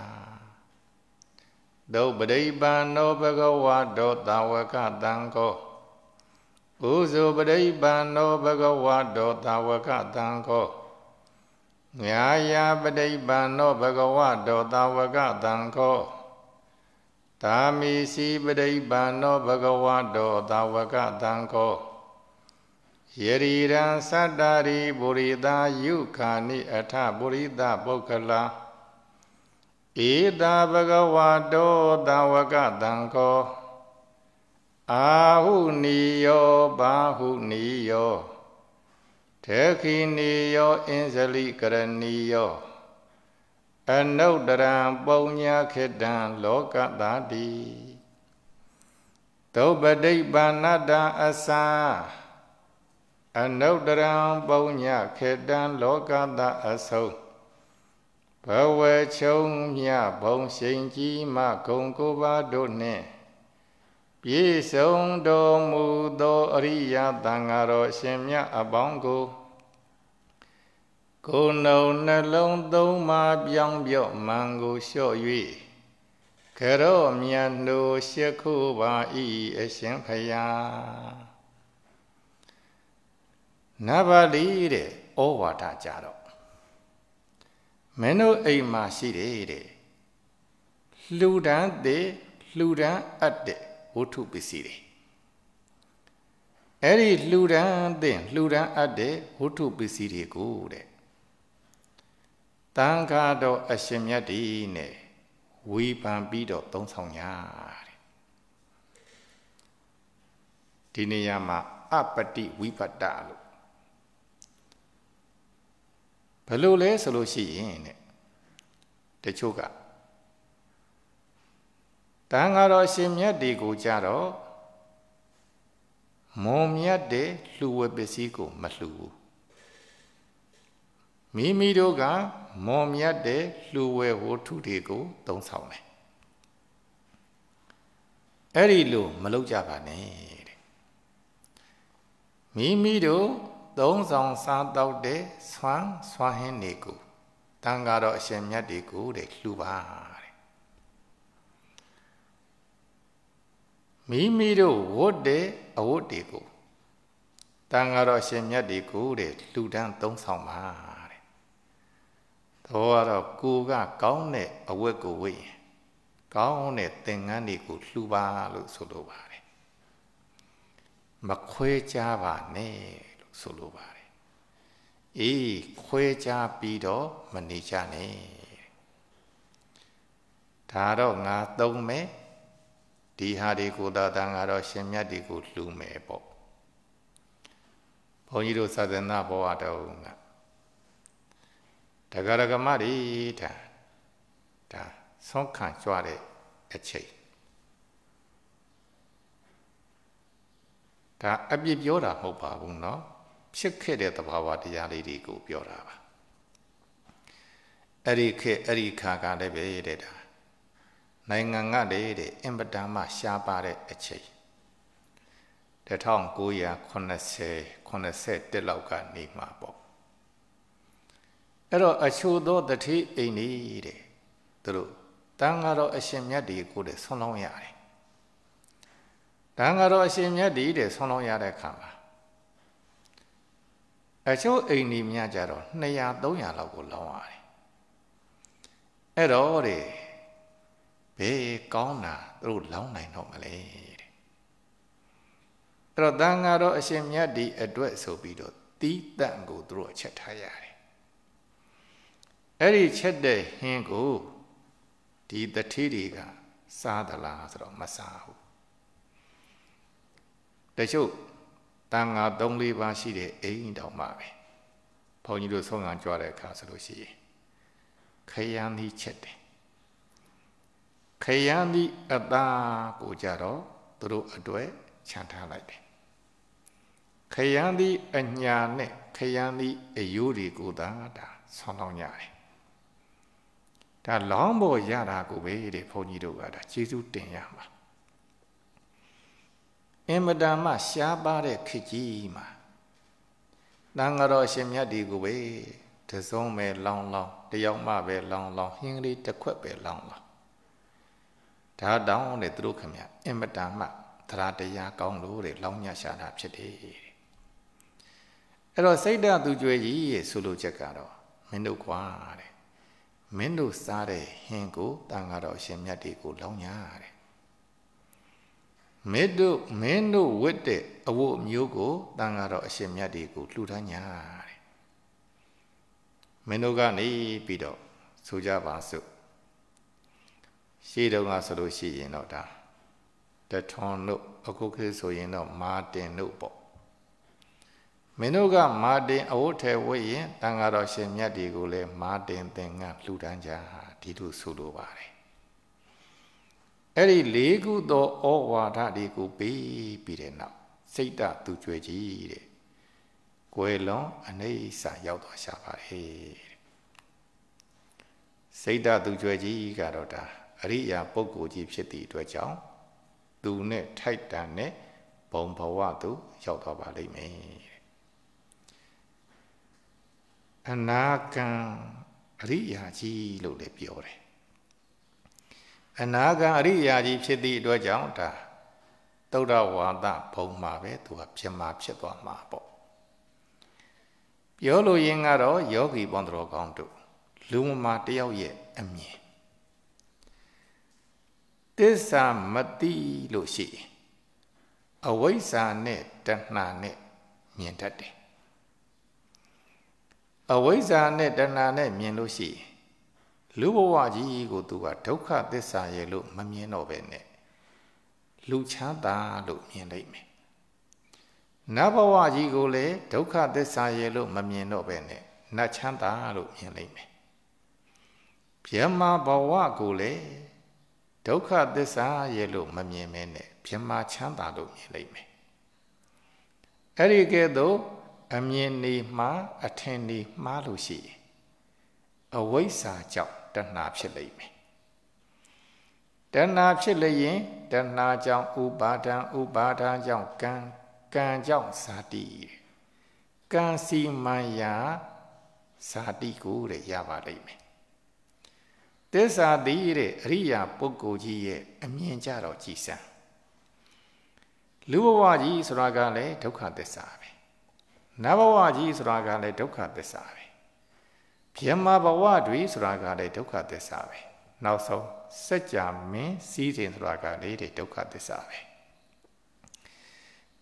သုပရိပန်သောဘဂဝါတောတာဝကတံကိုဥဇုပရိပန်သောဘဂဝါတောတာဝကတံကိုညာယာပဋိပန္နောဘဂဝတောတာဝကတံခောသာမိစီပဋိပန္နောဘဂဝတောတာဝကတံခောယရီရံသတ္တာရိပုရိသာယုခာနိအထပုရိသပုဂ္ဂလာဧတာဘဂဝတောတာဝကတံခောအာဟုနိယောဘာဟုနိယောထေခိနီယောအင်းဇလိကရဏီယောအနုတ္တရံပုံညာခေတံလောကတာတိသုပတိပါဏတံအစာအနုတ္တရံပုံညာခေတံလောကတာအဆုံးဘဝချုံမြဘုံရှင်ကြီးမဂုံကိုပါတို့နှင့်ပြည့်စုံတော်မူသောအရိယသံဃာတော်ရှင်မြတ်အပေါင်းကိုကိုယ်နှုံနှလုံးသုံးပါးပြောင်းပြော့မှန်ကိုလျှော့၍ကရော့မြတ်နိုးရှ िख ုပါဤအရှင်ဖယားနဗလီတဲ့ဩဝါဒကြတော့မင်းတို့အိမ်မှာရှိတယ်တဲ့လှူဒန်းတဲ့လှူဒန်းအပ်တဲ့ဝတ္ထုပစ္စည်းတွေအဲ့ဒီလှူဒန်းတဲ့လှူဒန်းအပ်တဲ့ဝတ္ထုပစ္စည်းတွေကိုတဲ့တန်ခါတော့အရှင်မြတ်ဒီနဲ့ဝီပန်ပြီးတော့သုံးဆောင်ညာတဲ့ဒီနေရာမှာအပတိဝိပတ္တလို့ဘယ်လိုလဲဆိုလို့ရှိရင်တဲ့တချို့ကတန်ဃာတော်ရှင်မြတ်တွေကိုကြတော့မွန်မြတ်တဲ့လှူဝပစ္စည်းကိုမလှူဘူးမိမိတို့ကမွန်မြတ်တဲ့လှူဝဲဝတ္ထုတွေကိုသုံးဆောင်တယ်အဲ့ဒီလိုမလုပ်ကြပါနဲ့တဲ့မိမိတို့သုံးဆောင်စားတော့တဲ့ဆွမ်းဆွမ်းဟင်းတွေကိုတန်ဃာတော်အရှင်မြတ်တွေကိုတဲ့လှူပါမိမိတို့ဝတ်တဲ့အဝတ်တွေကိုတန်ဃာတော်ရှင်မြတ်တွေကိုတဲ့လှူဒန်းသုံးဆောင်ပါတဲ့သောကတော့ကိုကကောင်းတဲ့အဝတ်ကိုဝတ်ရင်ကောင်းတဲ့သင်္ကန်းတွေကိုလှူပါလို့ဆိုလိုပါတယ်မခွဲခြားပါနဲ့လို့ဆိုလိုပါတယ်အေးခွဲခြားပြီးတော့မနေကြနဲ့ဒါတော့ငါသုံးမယ်ဒီဟာတွေကိုသာတန်ဃာတော်ရှင်မြတ်တွေကိုလှူမယ်ပေါ့ဘုန်းကြီးတို့သာသနာဘဝတော်ကဒဂရကမတွေထာဒါဆုံးခံကြွတဲ့အချိန်ဒါအပြစ်ပြောတာမဟုတ်ပါဘူးเนาะဖြစ်ခဲ့တဲ့သဘာဝတရားလေးတွေကိုပြောတာပါအဲ့ဒီခေအဲ့ဒီခါကလည်းပဲတဲ့ဒါနိုင်ငံကလေတဲ့အင်ပဒံမှရှားပါတဲ့အချိန်1980 81လောက်က နေမှာပေါ့အဲ့တော့အချို့သောတတိအိမ်ကြီးတဲ့သူတို့တန်ကတော့အရှင်မြတ်ဒီကိုတဲ့ဆွမ်းလောင်းရတယ်တန်ကတော့အရှင်မြတ်ဒီတဲ့ဆွမ်းလောင်းရတဲ့ခါမှာအချို့အိမ်ကြီးများကြတော့200 300လောက်ကိုလောင်းရတယ်အဲ့တော့တဲ့ဘယ်ကောင်းတာသူတို့လောင်းနိုင်တော့မလဲတဲ့အဲ့တော့တန်ဃာတော်အရှင်မြတ်ဒီအတွက်ဆိုပြီးတော့တီးတန့်ကိုသူတို့အချက်ထားရတယ်အဲ့ဒီချက်တဲ့ဟင်းကိုဒီတတိတွေကစားသလားဆိုတော့မစားဘူးတချို့တန်ဃာ၃၄ပါးရှိတဲ့အိမ်တောင်မှပဲဘုန်းကြီးတို့ဆုံးခံကြွတဲ့အခါဆိုလို့ရှိရင်ခရမ်းသီးချက်တယ်ခယံသည့်အတာကိုကြတော့သူတို့အတွက်ခြံထားလိုက်တယ်ခယံသည့်အညာနဲ့ခယံသည့်အယိုးတွေကိုသာဒါဆောင်းဆောင်ကြတယ်ဒါလောင်းပေါ်ရတာကိုပဲတဲ့ဘုန်းကြီးတို့ကဒါကျေးဇူးတင်ရမှာအင်မတန်မှရှားပါတဲ့ခေကြီးမှာတန်ဃာတော်ရှင်မြတ်ဒီကိုပဲတစုံပဲလောင်းလောင်းတယောက်မှပဲလောင်းလောင်းဟင်းကလေးတစ်ခွက်ပဲလောင်းလောင်းဒါတောင်းတဲ့သူတို့ခမအင်မတန်မှသရတရားကောင်းလို့တဲ့လောင်းညရှာတာဖြစ်တယ်အဲ့တော့စိတ်ဓာတ်သူကြွယ်ကြီးရဲ့ဆိုလိုချက်ကတော့မင်းတို့ကွာတဲ့မင်းတို့စားတဲ့ဟင်းကိုတန်ကားတော်ရှင်မြတ်တွေကိုလောင်းညာတဲ့မင်းတို့မင်းတို့ဝတ်တဲ့အဝတ်မျိုးကိုတန်ကားတော်အရှင်မြတ်တွေကိုလှူဒါန်းညာတဲ့မင်းတို့ကနေပြီးတော့ဆိုကြပါစို့ရှေ့တုန်းကဆိုလို့ရှိရင်တော့ဒါတထွန်တို့အခုခေတ်ဆိုရင်တော့မာတင်တို့ပေါ့မင်းတို့ကမာတင်အဝတ်ထည်ဝတ်ရင်တန်ဃာတော်ရှင်မြတ်တွေကိုလည်းမာတင်သင်္ကန်းလှူဒန်းကြဒီလိုဆိုလိုပါတယ်အဲ့ဒီလေးခုသောဩဝါဒတွေကိုပြီးပြီးတဲ့နောက်စိတ်တသူကြွယ်ကြီးတဲ့ကွယ်လွန်အနေဆာရောက်သွားရှာပါတယ်စိတ်တသူကြွယ်ကြီးကတော့ဒါအရိယာပုဂ္ဂိုလ်ကြီးဖြစ်သည့်အတွက်ကြောင့်သူနဲ့ထိုက်တန်တဲ့ဘုံဘဝသို့ရောက်သွားပါလိမ့်မယ်အနာကံအရိယာကြီးလို့လည်းပြောတယ်အနာကံအရိယာကြီးဖြစ်သည့်အတွက်ကြောင့်ဒါသုဒ္ဓဝါဒဘုံမှာပဲသူကပြင်မာဖြစ်သွားမှာပေါ့ပြောလို့ရင်ကတော့ယောဂီဘုံတော်ကောင်းတို့လူမမာတယောက်ရဲ့အမြင်သစ္စာမသိလို့ရှိရင်အဝိဇ္ဇာနဲ့တဏှာနဲ့မြင်တတ်တယ်အဝိဇ္ဇာနဲ့တဏှာနဲ့မြင်လို့ရှိရင်လူဘဝကြီးကိုသူကဒုက္ခသစ္စာရဲ့လို့မမြင်တော့ပဲနဲ့လူချမ်းသာလို့မြင်လိုက်မယ်နတ်ဘဝကြီးကိုလည်းဒုက္ခသစ္စာရဲ့လို့မမြင်တော့ပဲနဲ့နတ်ချမ်းသာလို့မြင်လိုက်မယ်ဗြဟ္မာဘဝကိုလည်းဒုက္ခသစ္စာရဲ့လို့မမြင်မင်းနဲ့ပြမချမ်းသာလို့မြင်လိမ့်မယ်အဲ့ဒီကဲ့သို့အမြင်နေမှာအထင်နေမှားလို့ရှိရင်အဝိဇ္ဇာကြောင့်တဏှာဖြစ်လိမ့်မယ်တဏှာဖြစ်လျင်တဏှာကြောင့်ဥပါဒံဥပါဒံကြောင့်ကံကံကြောင့်ဇာတိကံစီမံရာဇာတိကိုရရပါလိမ့်မယ်သစ္စာသည်တဲ့အရိယာပုဂ္ဂိုလ်ကြီးရဲ့အမြင်ကြတော့ကြည်စံလူဘဝကြီးဆိုတာကလည်းဒုက္ခသစ္စာပဲနဘဝကြီးဆိုတာကလည်းဒုက္ခသစ္စာပဲဗြဟ္မာဘဝတွေဆိုတာကလည်းဒုက္ခသစ္စာပဲနောက်ဆုံးစัจ जा မင်းစည်းစိမ်ဆိုတာကလည်းဒုက္ခသစ္စာပဲ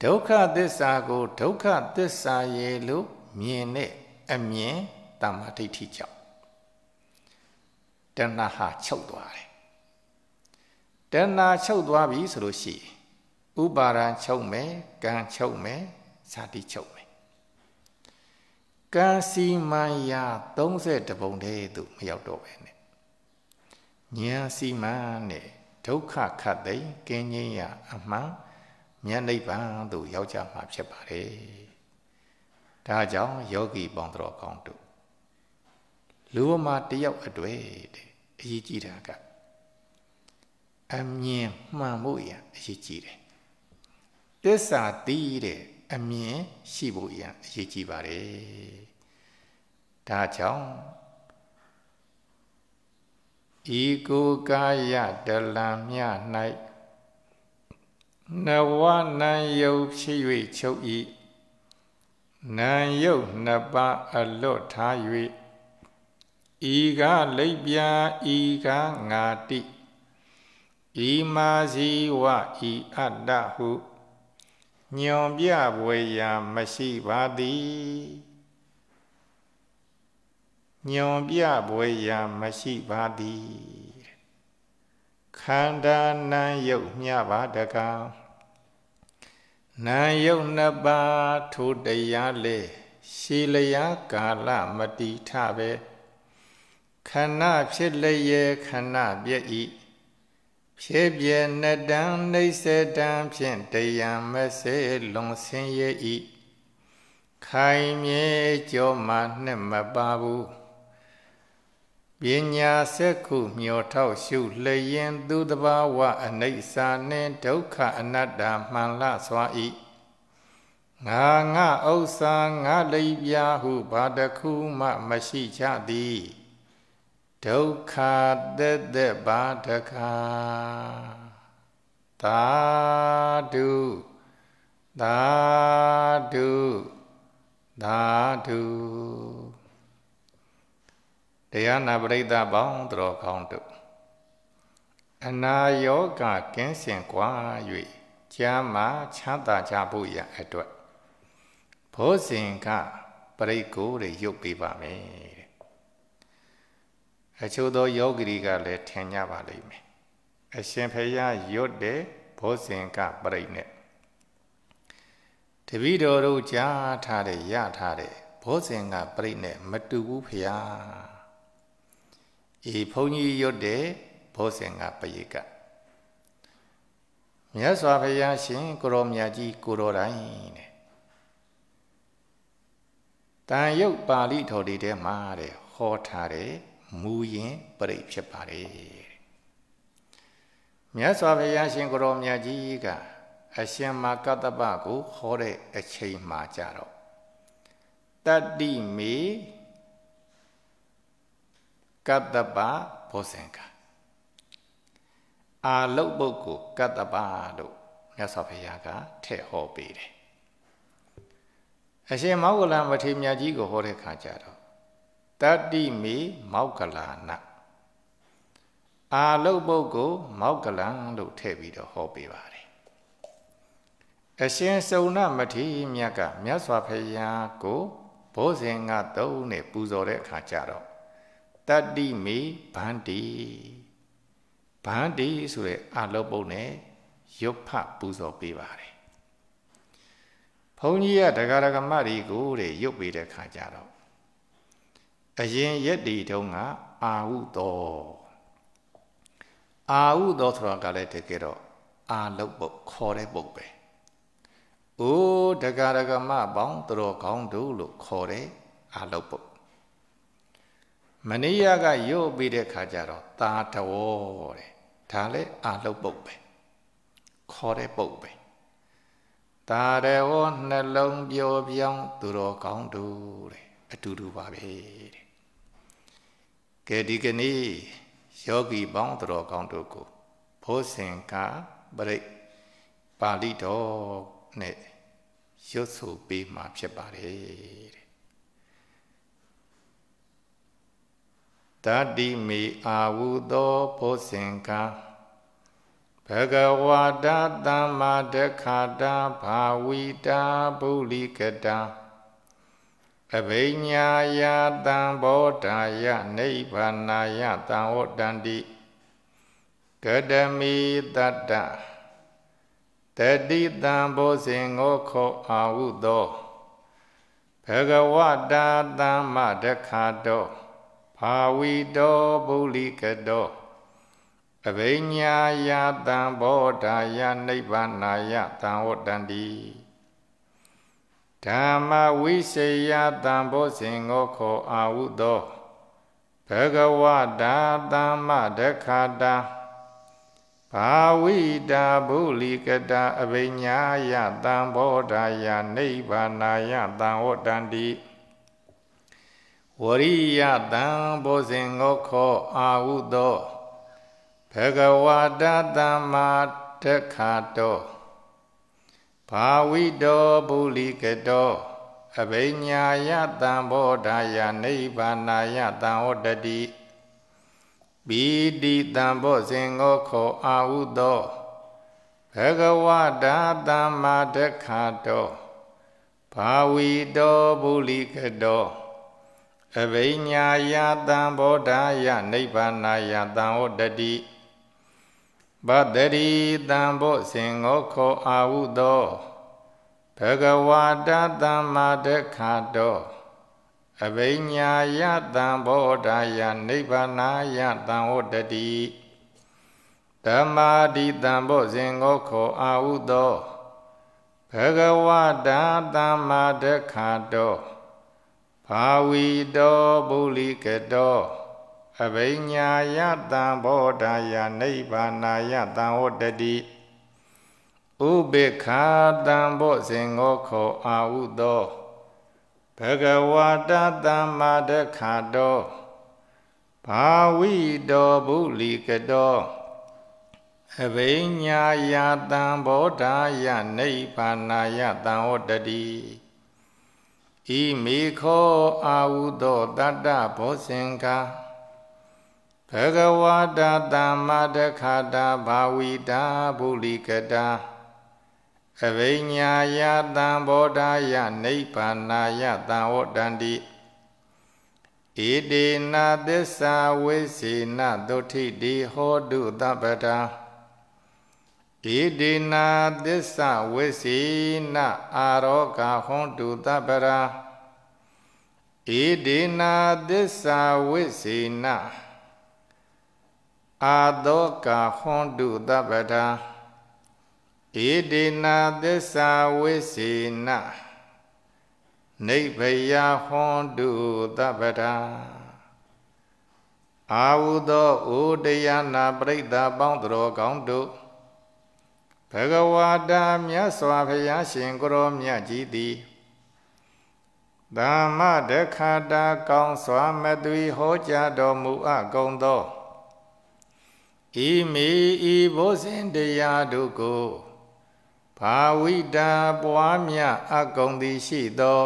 ဒုက္ခသစ္စာကိုဒုက္ခသစ္စာရေလို့မြင်တဲ့အမြင်တမ္မာဒိဋ္ဌိကြောင့်တဏှာဟာချုပ်သွားတယ်တဏှာချုပ်သွားပြီဆိုလို့ရှိရင်ဥပါဒံချုပ်မယ်ကံချုပ်မယ်ဇာတိချုပ်မယ်ကံစီမံရာ30ပုံတည်းသူ မရောက်တော့ပဲနဲ့ဉာဏ်စီမံနဲ့ဒုက္ခခတ်သိကင်းငြိမ်းရာ အမှန်ဉာဏ်နိဗ္ဗာန်သို့ရောက်ကြမှာဖြစ်ပါတယ်ဒါကြောင့်ယောဂီပေါင်းတော်ကောင်းတို့လူပေါ်မှာတယောက်အတွေ့တဲ့အရေးကြီးတာကအမြင်မှန်ဖို့ရအရေးကြီးတယ်တစ္ဆာသိတဲ့အမြင်ရှိဖို့ရအရေးကြီးပါတယ်ဒါကြောင့်ဤကိုကာယတလံမြ၌နဝနံယုတ်ဖြစ်၍ချုပ်၏နံယုတ်နှစ်ပါးအလွတ်ထား၍ဤကလိပ်ပြာဤကငါတိဤမာဇီဝဤအတ္တဟုညွန်ပြပွေရာမရှိပါသည်ညွန်ပြပွေရာမရှိပါသည်ခန္ဓာနာယုတ်မြပါတကားနာယုတ်နှစ်ပါးထိုတရားလေရှိလျာကာလမတိထပဲခဏဖြစ်လျေခဏပြည့်ဤဖြစ်ပြနတံနှိစေတံဖြင့်တယံမစေလွန်ဆင်းရဲ့ဤခိုင်မြဲကြောမှနှင့်မပါဘူးပညာစက်ခုမျောထောက်ရှုလျင်သူတဘာဝအနိစ္စနှင့်ဒုက္ခအနတ္တမှန်လစွာဤငါငါဥစ္စာငါလိပ်ပြာဟုဘာတခုမှမရှိချသည်ဒုက္ခသက်သက်ပါတကားသာဓုသာဓုသာဓုတရားနာပရိသတ်ပေါင်းတော်ကောင်းတို့အနာယောဂကင်းစင်กว่า၍ကျမ်းမာချမ်းသာကြဖို့ရအတွက်ဘောဇင်ကပရိကိုတွေရုပ်ပေးပါမယ်အချို့သောယောဂီကလည်းထင်ကြပါလိမ့်မယ်အရှင်ဖယားရွတ်တဲ့ဘောဇင်ကပြိနဲ့တပည့်တော်တို့ကြားထားတဲ့ရထားတဲ့ဘောဇင်ကပြိနဲ့မတူဘူးဖယားဤဘုန်းကြီးရွတ်တဲ့ဘောဇင်ကပရိကမြတ်စွာဘုရားရှင်ကိုရောမြတ်ကြီးကိုရောတိုင်းတဲ့တန်ရုပ်ပါဠိတော်တွေထဲမှာတဲ့ဟောထားတဲ့မူရင်ပြိဖြစ်ပါတယ်မြတ်စွာဘုရားရှင်ကိုရောမြတ်ကြီးက အရှင်မာကတ္တပကိုဟောတဲ့အချိန်မှာကြတော့တတ္တိမေကတ္တပဘောဇင်ကအာလုတ်ပုဂ္ဂိုလ်ကတ္တပလို့မြတ်စွာဘုရားကထည့်ဟောပေးတယ်အရှင်မောဂလံမထေရမြတ်ကြီးကိုဟောတဲ့ခါကြတော့တတ္တိမေမောက္ကလာနအာလုတ်ပုဂ္ဂိုလ်မောက္ကလံလို့ထည့်ပြီးတော့ဟောပေးပါတယ်အရှင်စုံနာမထေရမြတ်ကမြတ်စွာဘုရားကိုဘိုးစဉ်ကသုံးနဲ့ပူဇော်တဲ့အခါကျတော့တတ္တိမေဗန္တိဗန္တိဆိုရဲအာလုတ်ပုတ်နဲ့ရွတ်ဖပူဇော်ပေးပါတယ်ဘုန်းကြီးကဒကာဒကမတွေကိုတဲ့ရွတ်ပေးတဲ့အခါကျတော့အရင်ရက်ဒီတုန်းကအာဟုသော အာဟုသောဆိုတာကလည်းတကယ်တော့အာလုတ်ပုတ်ခေါ်တဲ့ပုတ်ပဲ။အိုးဒကာဒကမပေါင်းတော်ကောင်းတို့လို့ခေါ်တဲ့အာလုတ်ပုတ်။မနိယကရုပ်ပြီးတဲ့ခါကျတော့တာတဝောတဲ့။ဒါလည်းအာလုတ်ပုတ်ပဲ။ခေါ်တဲ့ပုတ်ပဲ။တာတဝောနှလုံးပြောပြောင်းသူတော်ကောင်းတို့တဲ့အတူတူပါပဲတဲ့ကဲဒီကနေ့ယောဂီပေါင်းတော်ကောင်းတို့ကိုဘောစင်ကပရိပါဠိတော်နဲ့ရွတ်ဆိုပေးมาဖြစ်ပါတယ်တဲ့တတိမေအာဝုသောဘောစင်ကဘဂဝါတာသမ္မာဒက္ခတာဘာဝိတာပုလိကတာအဘိညာယတံဘောဓာယနိဗ္ဗာနာယတံဝတ္တန္တိကတမိတတ္တတတိတံဘောဇင်ငောခောအာဟုသောဘဂဝတာတမ္မဒခါတောဘာဝီတောဗုလိကတောအဘိညာယတံဘောဓာယနိဗ္ဗာနာယတံဝတ္တန္တိဓမ္မဝိစေယတံဘောဇင်ကိုခောအာဟုသောဘဂဝတာသမ္မဒခတာဘာဝိတာဘုလိကတာအဘိညာယတံဘောဓာယနိဗ္ဗာနာယတံဝတန္တိဝရိယတံဘောဇင်ကိုခောအာဟုသောဘဂဝတာသမ္မာဒခတောဘာဝိတောပုလိကတောအဘိညာယတံဘောဓာယနိဗ္ဗာနာယတံဩတတိဘီတိတံဘောဇင်ကိုခောအာဟုသောဘဂဝတာတမ္မာဒက္ခတောဘာဝီတောပုလိကတောအဘိညာယတံဘောဓာယနိဗ္ဗာနာယတံဩတတိဘဒရီတံဘောစင်ငောခောအာဟုသောဘဂဝါတာသမ္မာတခါတောအဘိညာယတံဘောဓာယနိဗ္ဗာနာယတံဟောတတိဓမ္မာတိတံဘောစင်ငောခောအာဟုသောဘဂဝါတာသမ္မာတခါတောဘာဝီတောပုလိကတောအဘိညာယတံဘောဓာယနိဗ္ဗာနာယတံဝတ္တတိဥပေက္ခာတံဘောဇင်္ဂောခောအာဟုသောဘဂဝါတသမ္မာဒက္ခတောဘာဝိတောဗုလိကတောအဘိညာယတံဘောဓာယနိဗ္ဗာနာယတံဝတ္တတိဤမိခောအာဟုသောတတ္တဘောဇင်္ဂာဘဂဝါတာသမ္မာတခါတာဘာဝိတာဗုလိကတာအဘိညာယသံဗောဓာယနိဗ္ဗာနာယသံဝတ္တန္တိဣတိနာသစ္စာဝိစေနသုထိတိဟောတုတပ္ပတာဣတိနာသစ္စာဝိစေနအာရောဂဟွန်တုတပ္ပရာဣတိနာသစ္စာဝိစေနအာသောကာဟွန်တုတပ္ပထာဣတိနာသစ္စာဝိစေနနိဗ္ဗယဟွန်တုတပ္ပထာအာဟုသောဥဒယနာပရိသပေါင်းတော်ကောင်းတို့ဘဂဝါတာမြတ်စွာဘုရားရှင်ကိုရောမြတ်ကြီးသည်ဓမ္မဒခတာကောင်းစွာမသွေဟောကြားတော်မူအကုန်သောဤမေဤဘောဇင်တရားတို့ကိုဘာဝိတာပွားမြအကုန်သည်ရှိသော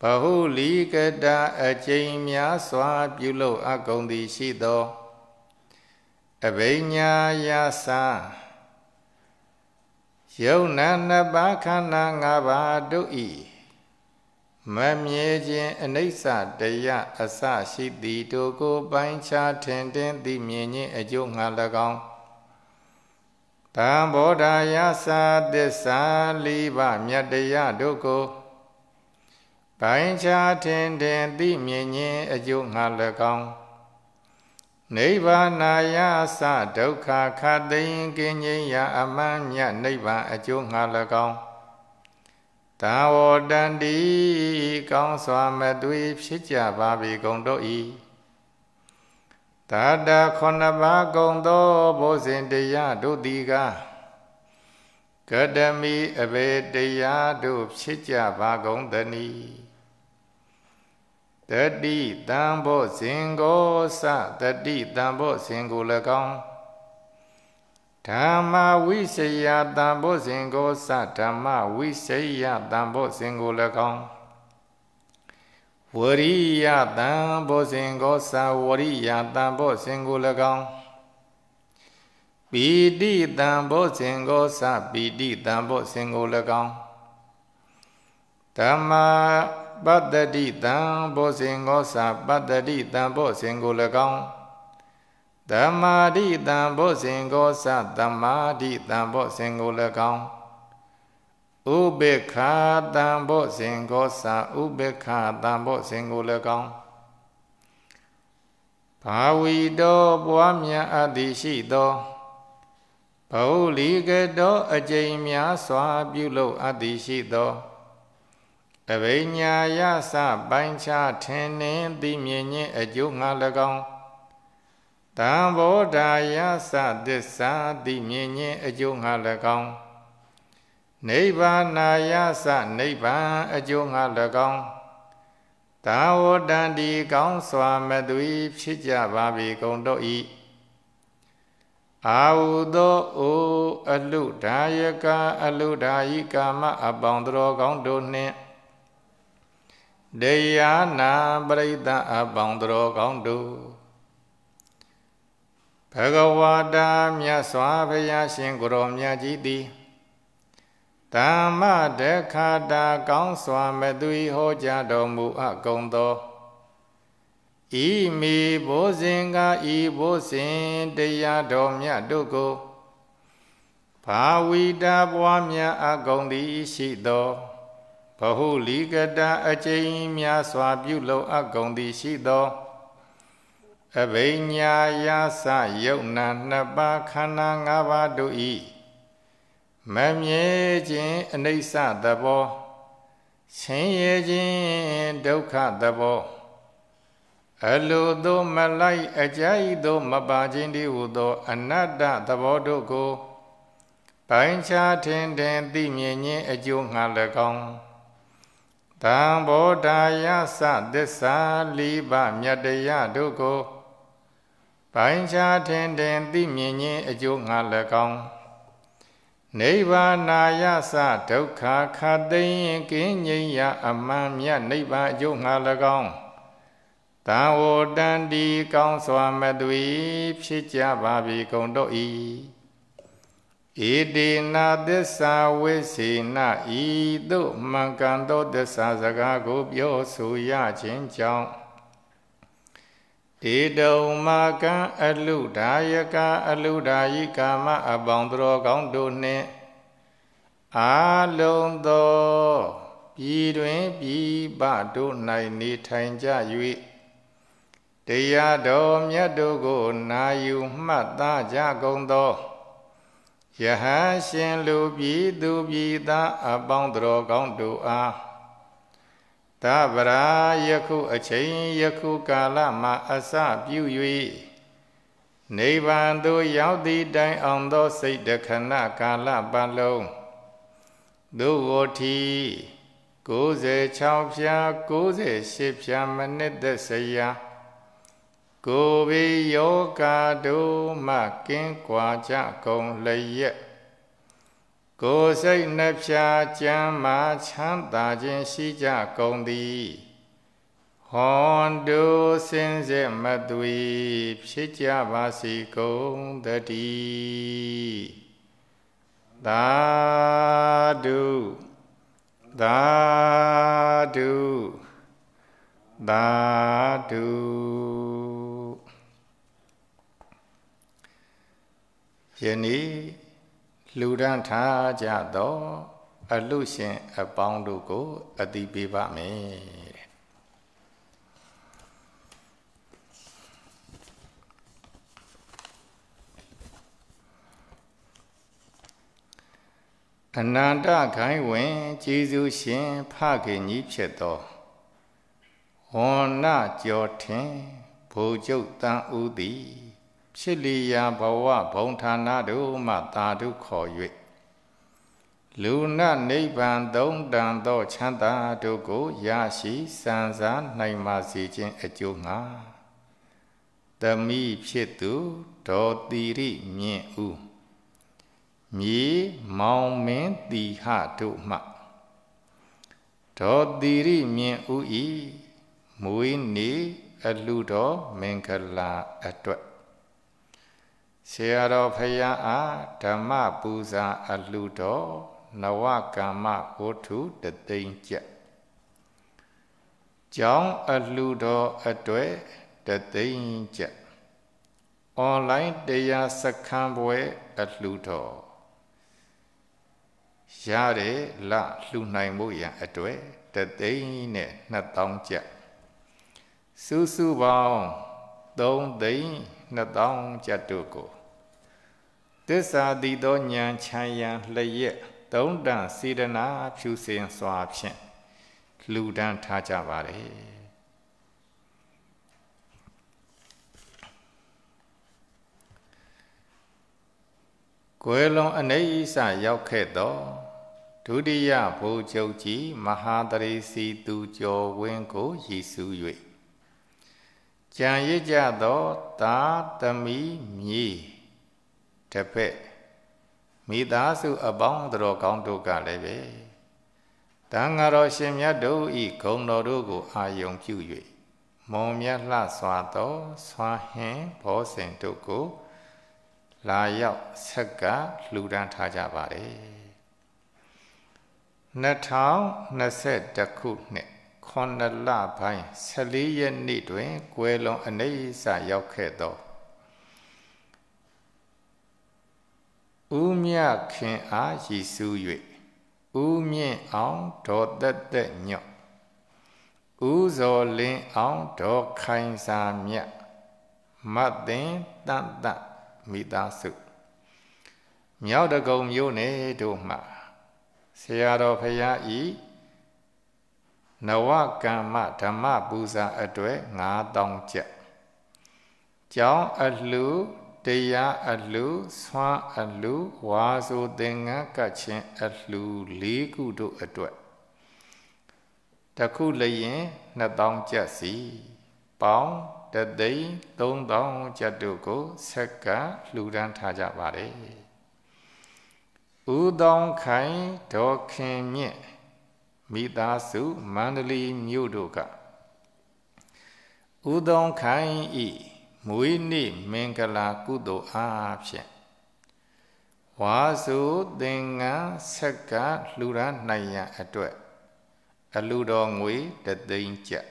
ဘဟုလီကတာအကျိန်များစွာပြုလုပ်အကုန်သည်ရှိသောအဘိညာယသယုံနာနှစ်ပါးခန္ဓာ၅ပါးတို့၏မမြဲခြင်းအနိစ္စတရားအစရှိသည်တို့ကိုပိုင်းခြားထင်တင်သိမြင်ခြင်းအကျိုးငှာ၎င်းတံဘောဓာယသာသစ္စာလေးပါးမြတ်တရားတို့ကိုပိုင်းခြားထင်တင်သိမြင်ခြင်းအကျိုးငှာ၎င်းနိဗ္ဗာနာယသဒုက္ခခတ်သိင်ကင်းခြင်းရာအမှန်မြတ်နိဗ္ဗာန်အကျိုးငှာ၎င်းတံဝတန္တိကောင်းစွာမသွေဖြစ်ကြပါပြီဂုံတို့ဤတာတာခဏပါဂုံသောဘုဇင်တရားတို့သည်ကကတမီအဘေတရားတို့ဖြစ်ကြပါကုန်သတည်းတတိတံဘောဇင်ကိုစတတိတံဘောဇင်ကို၎င်းဓမ္မဝိစယတံဘောဇင်ကိုစဓမ္မဝိစယတံဘောဇင်ကို၎င်းဝရိယတံဘောဇင်ကိုစဝရိယတံဘောဇင်ကို၎င်းပိဋိတံဘောဇင်ကိုစပိဋိတံဘောဇင်ကို၎င်းဓမ္မပတ္တိတံဘောဇင်ကိုစပတ္တိတံဘောဇင်ကို၎င်းတမာတိတံဘောဇင်ကောသတမာတိတံဘောဇင်ကို၎င်းဥပေက္ခာတံဘောဇင်ကောသဥပေက္ခာတံဘောဇင်ကို၎င်းဘာဝီတောပွားများအပ်သည်ရှိသောဘௌလီကတော အကျိန်များစွာပြုလုပ်အပ်သည်ရှိသောအဘိညာယသပိုင်းခြားထင်နှင်းသည်မြင်ခြင်းအကျိုးငါ၎င်းတံဘောဓာယသတစ္ဆာတိမြင်ခြင်းအကျိုးငါ၎င်းနိဗ္ဗာနာယသနိဗ္ဗာန်အကျိုးငါ၎င်းတာဝတံဒီကောင်းစွာမသွေဖြစ်ကြပါပြီကုန်တော့ဤအာဟုသောအိုအလုဓာယကအလုဓာယိကာမအပေါင်းတော်ကောင်းတို့နှင့်ဒေယနာပရိသတ်အပေါင်းတော်ကောင်းတို့ဘဂဝါတာမြတ်စွာဘုရားရှင်ကိုရောမြတ်ကြီးသည်ဓမ္မတခါတာကောင်းစွာမသွေဟောကြားတော်မူအကုန်သောဤမိဘိုးစဉ်ကဤဘိုးစဉ်တရားတော်မြတ်တို့ကိုဘာဝိတာပွားများအကုန်သည် ရှိသောဘဟုလိကတာအကျိန်များစွာပြုလုံအကုန်သည်ရှိသောအဘိညာယာစယုံနာနှစ်ပါးခန္ဓာ၅ပါးတို့ဤမမြဲခြင်းအနိစ္စသဘောဆင်းရဲခြင်းဒုက္ခသဘောအလိုသို့မလိုက် အကြိုက်သို့ မပါခြင်းတည်းဟုသောအနတ္တသဘောတို့ကို ပိုင်းခြားထင်ထင်သိမြင်ခြင်းအကျိုးငှာ၎င်းတံဘောဓာယသသစ္စာလေးပါးမြတ်တရားတို့ကိုပိုင်းခြားထင်ထင်သိမြင်ခြင်းအကျိုးငါ၎င်းနိဗ္ဗာနာယသဒုက္ခခသိယကင်းငြိမ်းရအမှန်မြတ်နိဗ္ဗာန်အကျိုးငါ၎င်းတံဝတန်တီကောင်းစွာမသွေဖြစ်ကြပါပြီကုန်တော့ဤဣတိနာသစ္စာဝိစေနဤသို့မှန်ကန်သောသစ္စာစကားကိုပြောဆိုရခြင်းကြောင့်ဒေတုံမာကံအလုဓာယကအလုဓာယိကာမအပေါင်းတော်ကောင်းတို့နှင့်အာလုံးသောပြည်တွင်ပြည်ပတို့၌နေထိုင်ကြ၍တရားတော်မြတ်တို့ကိုနာယူမှတ်သားကြကုန်သောယဟန်ရှင်လူပြည်သူပြည်သားအပေါင်းတော်ကောင်းတို့အားသဗရာယခုအချိန်ယခုကာလမှာအစပြု၍နိဗ္ဗာန်သို့ရောက်သည့်တိုင်အောင်သောစိတ်တခဏကာလပတ်လုံးဒုဝတိ96ဖြာ98ဖြာမနစ်သက်စရာကိုယ်ဘိယောဂါတို့မှကင်းကွာကြကုန်လျက်ကိုယ်စိတ်နှဖြာကြမ်းမာချမ်းသာခြင်းရှိကြကုန်သည်ဟွန်ဒုစင်စစ်မသွေဖြစ်ကြပါစေကုန်တတိသာဓုသာဓုသာဓုယနေ့လူဒန်းထားကြသောအလူရှင် အပေါင်းတို့ကိုအတိပေးပါမယ်တဲ့အနန္တခိုင်းဝင်ကျေးဇူးရှင် ဖခင်ကြီးဖြစ်သောဝဏ္ဏကျော်ထင်ဘုံကျုပ်တန်ဦးသည်ဖြစ်လီယာဘဝဘုံဌာနတို့မှသာဓုခေါ်၍လူနာနိဗ္ဗာန်သုံးတန်သောချမ်းသာတို့ကိုရရှိစံစားနိုင်ပါစေခြင်းအကျိုးငှာတမိဖြစ်သူဒေါ်တိရိမြင့်ဦးမြေမောင်မင်းတီဟတို့မှဒေါ်တိရိမြင့်ဦးဤမွေးနေအလူတော်မင်္ဂလာအတွက်ဆရာတော်ဖယားအားဓမ္မပူဇာအလှတော်နဝကမ္မဝဋ္ထုတသိမ့်ကျက်ကျောင်းအလှတော်အတွေ့တသိမ့်ကျက်အွန်လိုင်းတရားစခန်းပွဲအလှတော်ရတဲ့လလှူနိုင်မှုရန်အတွေ့တသိန်းနဲ့2000ကျပ်စုစုပေါင်း3သိန်း2000ကျပ်တို့ကိုသစ္စာတည်သောဉာဏ်ချမ်းရန်လျက်သုံးတန်စေတနာဖြူစင်စွာဖြင့်လူဒန်းထားကြပါလေကွယ်လွန်အနေဤစရောက်ခဲ့သောဒုတိယဘုချုပ်ကြီး မဟာတရိစီသူကျော်ဝင်းကိုရည်စူး၍ကြံရစ်ကြသောသာသမီမြေတပည့်မိသားစုအပေါင်းတော်ကောင်းတို့ကလည်းပဲတန်ဃာတော်ရှင်မြတ်တို့ဤဂုံတော်တို့ကိုအာယုံပြု၍မွန်မြတ်လှစွာသောစွာဟင်ဘောစင်တို့ကိုလာရောက်ဆက်ကလှူဒန်းထားကြပါတယ်2021ခုနှစ်9လပိုင်း14ရက်နေ့တွင်ကွယ်လွန်အနေအဆရောက်ခဲ့သောမြခင်အားရည်စူး၍ဦးမြင့်အောင်ဒေါ်သက်သက်ညော့ဦးဇော်လင်းအောင်ဒေါ်ခိုင်စာမြတ်မတ်သိန်းတန်တမိသားစုမြောက်တကုံမြို့နယ်တို့မှဆရာတော်ဖရာဤနဝကမ္မဓမ္မပူဇာအတွက်9000ကျပ်ကျောင်းအလှတရားအလှဆွမ်းအလှဝါဆိုသင်္ကန်းကတ်ခြင်းအလှလေးခုတို့အတွက်တခုလျင်2000ကျပ်စီ ပေါင်းတသိန်း3000ကျပ်တို့ကိုဆက်ကလှူဒန်းထားကြပါတယ်ဦးတောင်ခိုင်ဒေါခင်မြင့်မိသားစုမန္တလေးမြို့တို့ကဦးတောင်ခိုင်ဤမွေးနေ့မင်္ဂလာကုသိုလ်အားဖြင့်ဝါစုသင်္ကန်းဆက်ကလှူဒါန်းနိုင်ရန်အတွက်အလူတော်ငွေတသိန်းကျပ်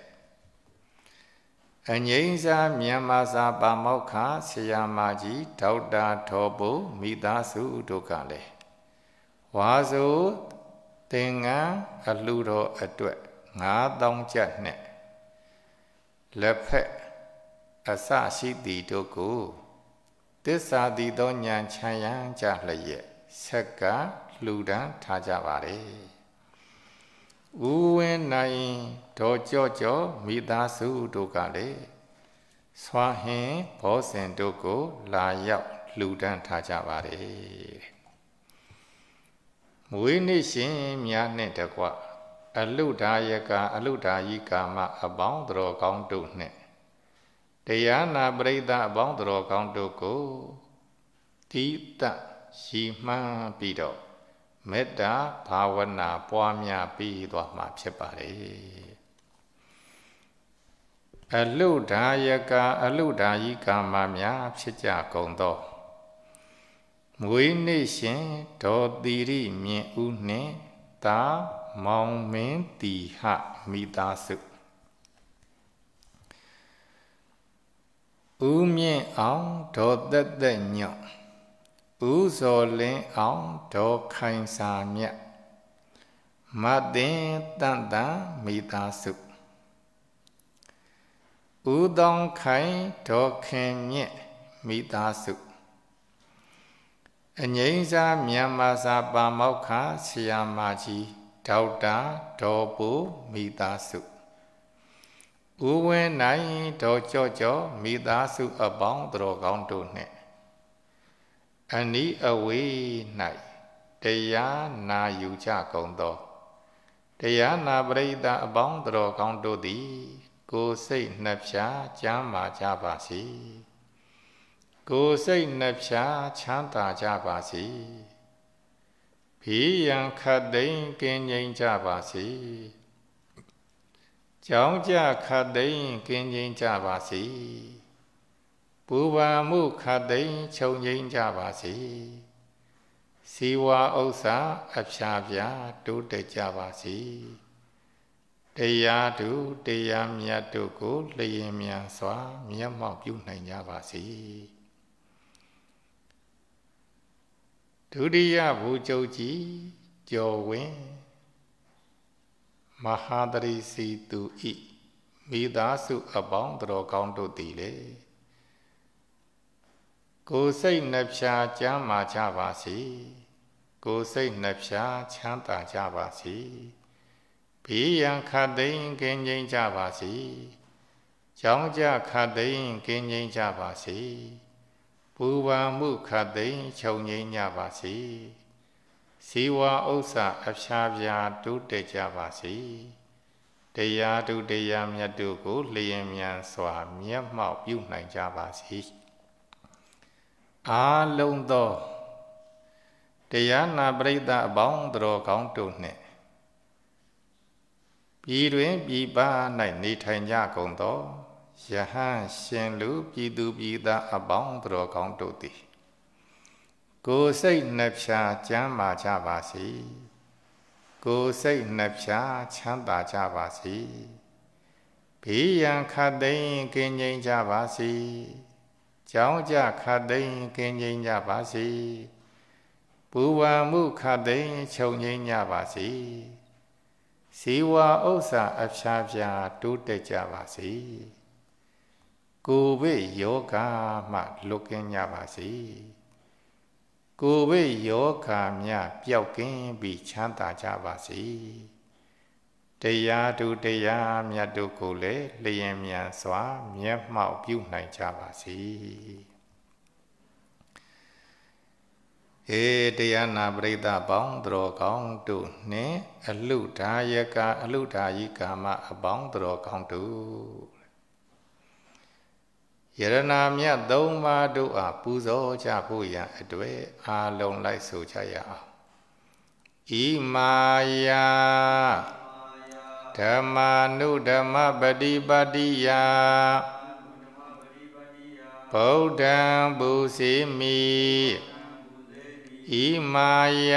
အငိမ့်စာမြန်မာစာပါမောက္ခဆရာမကြီးဒေါက်တာထော်ပုမိသားစုတို့ကလည်းဝါစုသင်္ကန်းအလှူတော်အတွက်9000ကျပ်နဲ့လက်ဖက်အစရှိသည်တို့ကို သစ္စာတည်သောဉာဏ်ခြံရံကြလျက်ဆက်ကလှူဒန်းထားကြပါれဥဝင်းနိုင်ဒေါ်ကြော့ကြော့မိသားစုတို့ကလည်းစွာဟင်ဘောဇင်တို့ကို လာရောက်လှူဒန်းထားကြပါれမွေးနေ့ရှင်များနှင့်တကွအလုဒါယကအလုဒါယိကာမအပေါင်းတော်ကောင်းတို့နှင့်တရားနာပရိသတ်အပေါင်းတော်ကောင်းတို့ကိုတိတရှိမှန်ပြီးတော့မေတ္တာဘာဝနာ ပွားများပြီးသွားမှာ ဖြစ်ပါလေအလုဒ္ဓာယကအလုဒ္ဓာယိကာမများ ဖြစ်ကြကုန်သောမွေးနေ့ရှင်ဒေါ်တိရိမြင့်ဦးနှင့်တာမောင်မင်းတီဟမိသားစုဦးမြင့်အောင်ဒေါ်သက်သက်ညော့ဦးဇော်လင်းအောင်ဒေါ်ခိုင်စာမြတ်မတင်တန်တန်မိသားစုဦးတောင်ခိုင်ဒေါ်ခင်မြင့်မိသားစုအငိမ့်စားမြန်မာစာပါမောက္ခဆရာမကြီးဒေါက်တာဒေါ်ပူမိသားစုဦးဝင်းနိုင်တော်ကြော့ကြော့မိသားစုအပေါင်းတော်ကောင်းတို့နှင့်အနီးအဝေး၌တရားနာယူကြကုန်သောတရားနာပရိသတ်အပေါင်းတော်ကောင်းတို့သည် ကိုယ်စိတ်နှဖျားကျမ်းမာကြပါစေကိုယ်စိတ်နှဖျားချမ်းသာကြပါစေဘီယံခတ်သိမ်းကင်းငြိမ်ကြပါစေကြောင်းကြခတ်သိမ့်ကင်းခြင်းကြပါစေပူပါမှုခတ်သိမ့်ခြုံခြင်းကြပါစေစီဝါဥစ္စာအဖျားပြားတိုးတက်ကြပါစေတရားသူတရားမြတ်တို့ကိုလျင်မြန်စွာမျက်မှောက်ပြုနိုင်ကြပါစေဒုတိယဘူချုပ်ကြီးကျော်ဝင်းမဟာတရိစီသူဤမိသားစုအပေါင်းတော်ကောင်းတို့သည်လေကိုစိတ်နှဖျားချမ်းမာကြပါစေကိုစိတ်နှဖျားချမ်းသာကြပါစေဘေးရန်ခတ်သိမ်းကင်းငြိမ်းကြပါစေကြောင်းကြခတ်သိမ်းကင်းငြိမ်းကြပါစေပူပန်မှုခတ်သိမ်းချုပ်ငြိမ်းကြပါစေဇီဝဥစ္စာအဖျားပြားဒုတက်ကြပါစေတရားဒုတရားမြတ်တို့ကိုလျင်မြန်စွာ မျက်မှောက်ပြုနိုင်ကြပါစေအာလုံးသောတရားနာပရိသတ်အပေါင်းတော်ကောင်းတို့နှင့်ပြည်တွင်ပြည်ပ၌နေထိုင်ကြကုန်သောယဟန်ရှင်လူပြည်သူပြည်သားအပေါင်းတော်ကောင်းတို့သည်ကိုယ်စိတ်နှဖြာကျမ်းမာကြပါစေကိုယ်စိတ်နှဖြာချမ်းသာကြပါစေဘေးရန်ခတ်သိမ်းကင်းငြိမ်းကြပါစေကြောင်းကြခတ်သိမ်းကင်းငြိမ်းကြပါစေပူဝါမှုခတ်သိမ်းချုပ်ငြိမ်းကြပါစေဇီဝဥစ္စာအဖျားဖျားတိုးတက်ကြပါစေကိုယ်ဘေးယောဂမှလွတ်ကင်းကြပါစေကိုဗစ်ယောဂါမြပျောက်ကင်းပြီးချမ်းသာကြပါစေတရားတို့တရားမြတ်တို့ကိုလည်းလျင်မြန်စွာမျက်မှောက်ပြုနိုင်ကြပါစေဧတရားနာပရိသတ်ပေါင်းတော်ကောင်းတို့နှင့်အလုဒါယကအလုဒါယိကာမအပေါင်းတော်ကောင်းတို့ယရနာမြတ်သုံးပါးတို့အားပူဇော်ကြဖို့ရန်အတွေ့အာလုံးလိုက်ဆိုကြရအောင်ဣမာယဓမ္မာနုဓမ္မပฏิပတိယဗုဒ္ဓံဘူစီမိဣမာယ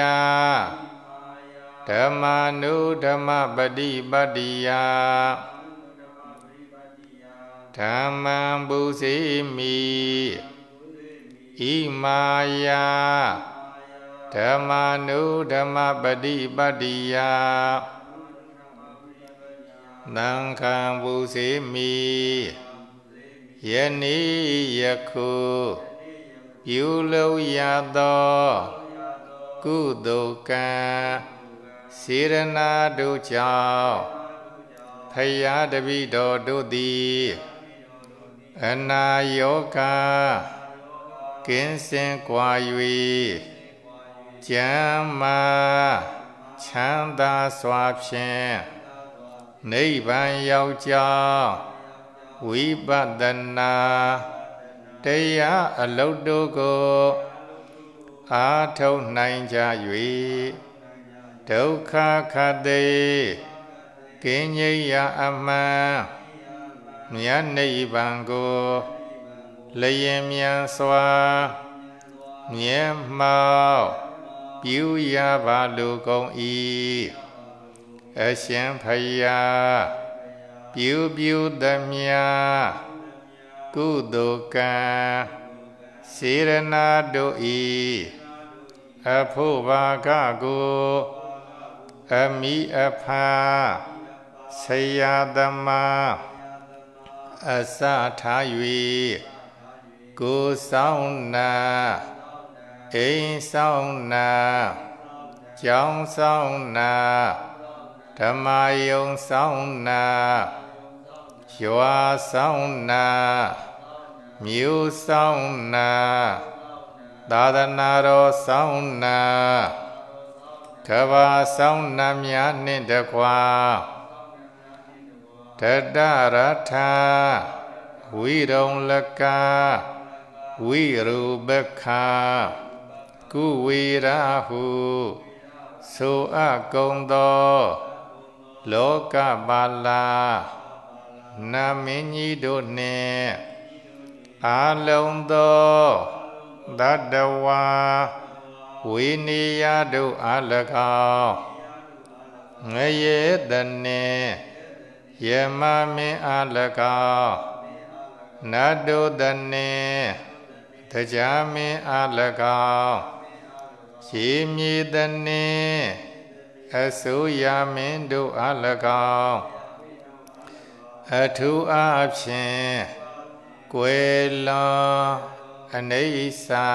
ဓမ္မာနုဓမ္မပฏิပတိယဓမ္မံပုစိမိဣမာယဓမ္မာနုဓမ္မပฏิပတ္တိယနံခံပုစိမိယနေ့ယခုပြုလုပ်ရသောကုသိုလ်ကံစေရနာတို့ကြောင့်ဖယားတပိတော်တို့သည်အနာယောဂကင်းစင်ကွာ၍ကျမ်းမာချမ်းသာစွာဖြင့်နိဗ္ဗာန်ရောက်ကြောင်းဝိပဿနာတရားအလုတ်တို့ကိုအာထုံနိုင်ကြ၍ဒုက္ခခတ်သိကင်းငြိယအမှန်မြတ်နိဗ္ဗာန်ကိုလျင်မြန်စွာမြဲမှောက်ပြုရပါလိုကုန်၏အရှင်ဖယားပြုပြုသမျှကုသိုလ်ကံစေရနာတို့၏အဖို့ဘာကကိုအမိအဖာဆရာသမားအစထား၍ကိုဆောင်နာအိမ်ဆောင်နာကျောင်းဆောင်နာဓမ္မယုံဆောင်နာရွာဆောင်နာမြို့ဆောင်နာသာသနာတော်ဆောင်နာကဘာဆောင်နာများနှင့်တကွာတတရထာဝိရုံလကာဝိရူပခာကုဝေရာဟုဆိုအကုံသောလောကပါလာနာမင်းကြီးတို့နှင့်အာလုံသောသတ္တဝါဝိနေယတို့အ၎င်းငရေတနှင့်ယမမင်းအား၎င်းနတ္တုတနေတရားမင်းအား၎င်းရေမြေတနေအစိုးရမင်းတို့အား၎င်းအထူးအားဖြင့်ကွယ်လွန်အနေဣစာ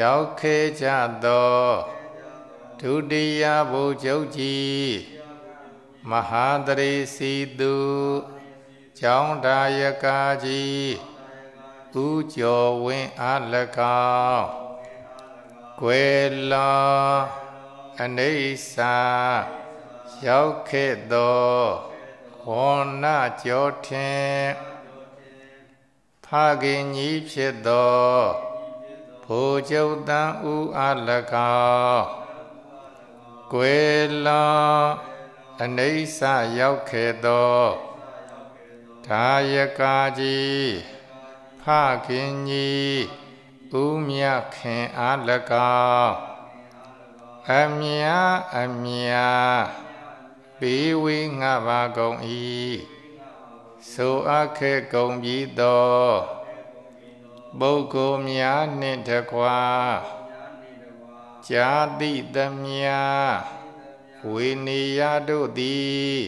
ရောက်ခဲ့ကြသောဒုတိယဘုချုပ်ကြီးမဟာတရေစီသူကျောင်းဒါယကာကြီးဦးကျော်ဝင်းအား၎င်းကွယ်လာအနေစာရောက်ခဲ့သောဝန္နကျော်ထင်ဖခင်ကြီးဖြစ်သောဘိုလ်ချုပ်တန်ဦးအား၎င်းကွယ်လာအနိစ္စရောက်ခဲ့သောဓာယကာကြီးဖခင်ကြီးဥမြခင်အား၎င်းအမြာအမြာပေးဝေးငါပါကုန်၏ဆိုအပ်ခဲ့ကုန်ပြီးသောပုဂ္ဂိုလ်များနှင့်တကားကြာတိသမြားဝေနေယတို့သည်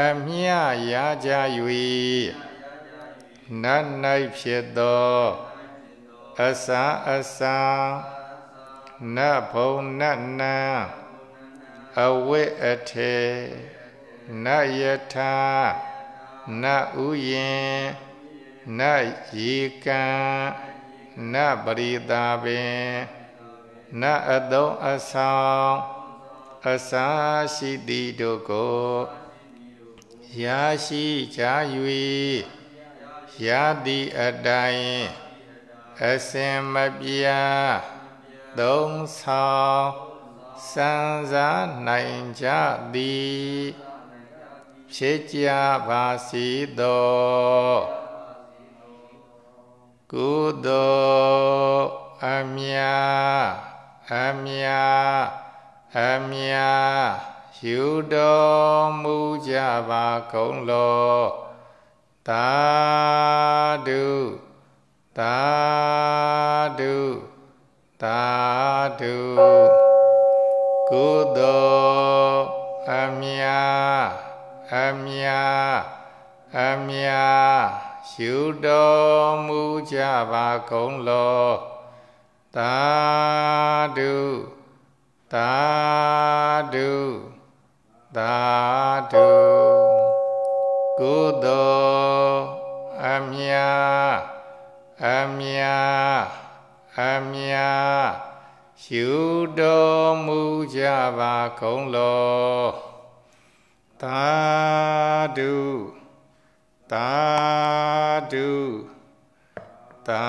အမြရာကြ၍နတ်၌ဖြစ်သောအစာအစာနတ်ဘုံနတ်နံအဝိအထေနတ်ယထာနတ်ဥယင်နတ်ရေကံနတ်ပရိတာပင်နတ်အတုံးအဆောင်အစာရှိသည်တို့ကို ရရှိကြ၍ရသည့်အတိုင်းအစင်မပြာသုံးဆောင်စံစားနိုင်ကြသည်ဖြစ်ကြပါစေသောကုသိုလ်အမြအမြအမြာယူတော်မူကြပါကုန်လောသာဓုသာဓုသာဓုကုသိုလ်အမြာအမြာအမြာယူတော်မူကြပါကုန်လောသာဓုသာဓုသာဓုကုသိုလ်အမြာအမြာအမြာရှုတော်မူကြပါကုန်လောသာဓုသာဓုသာ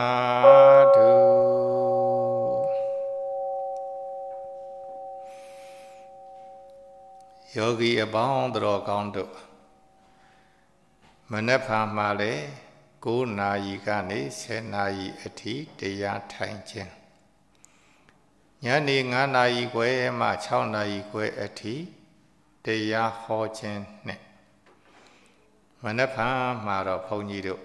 ဓုယောဂီအပေါင်းတော်ကောင်းတို့မနက်ဖြန်မှလည်း9နာရီကနေ10နာရီအထိတရားထိုင်ခြင်းညနေ9နာရီခွဲမှ6နာရီခွဲအထိတရားဟောခြင်းနဲ့မနက်ဖြန်မှတော့ဘုန်းကြီးတို့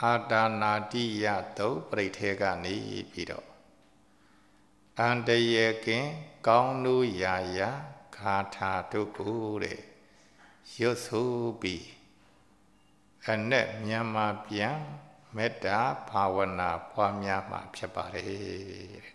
အာတာနာတိယတုပြိထေကနေပြီးတော့အန္တရေကင်းကောင်းလို့ရာရာါထာတို့ကိုတဲ့ရွတ်ဆိုပြီးအနဲ့မြန်မာပြန်မေတ္တာဘာဝနာပွားများမှာဖြစ်ပါတယ်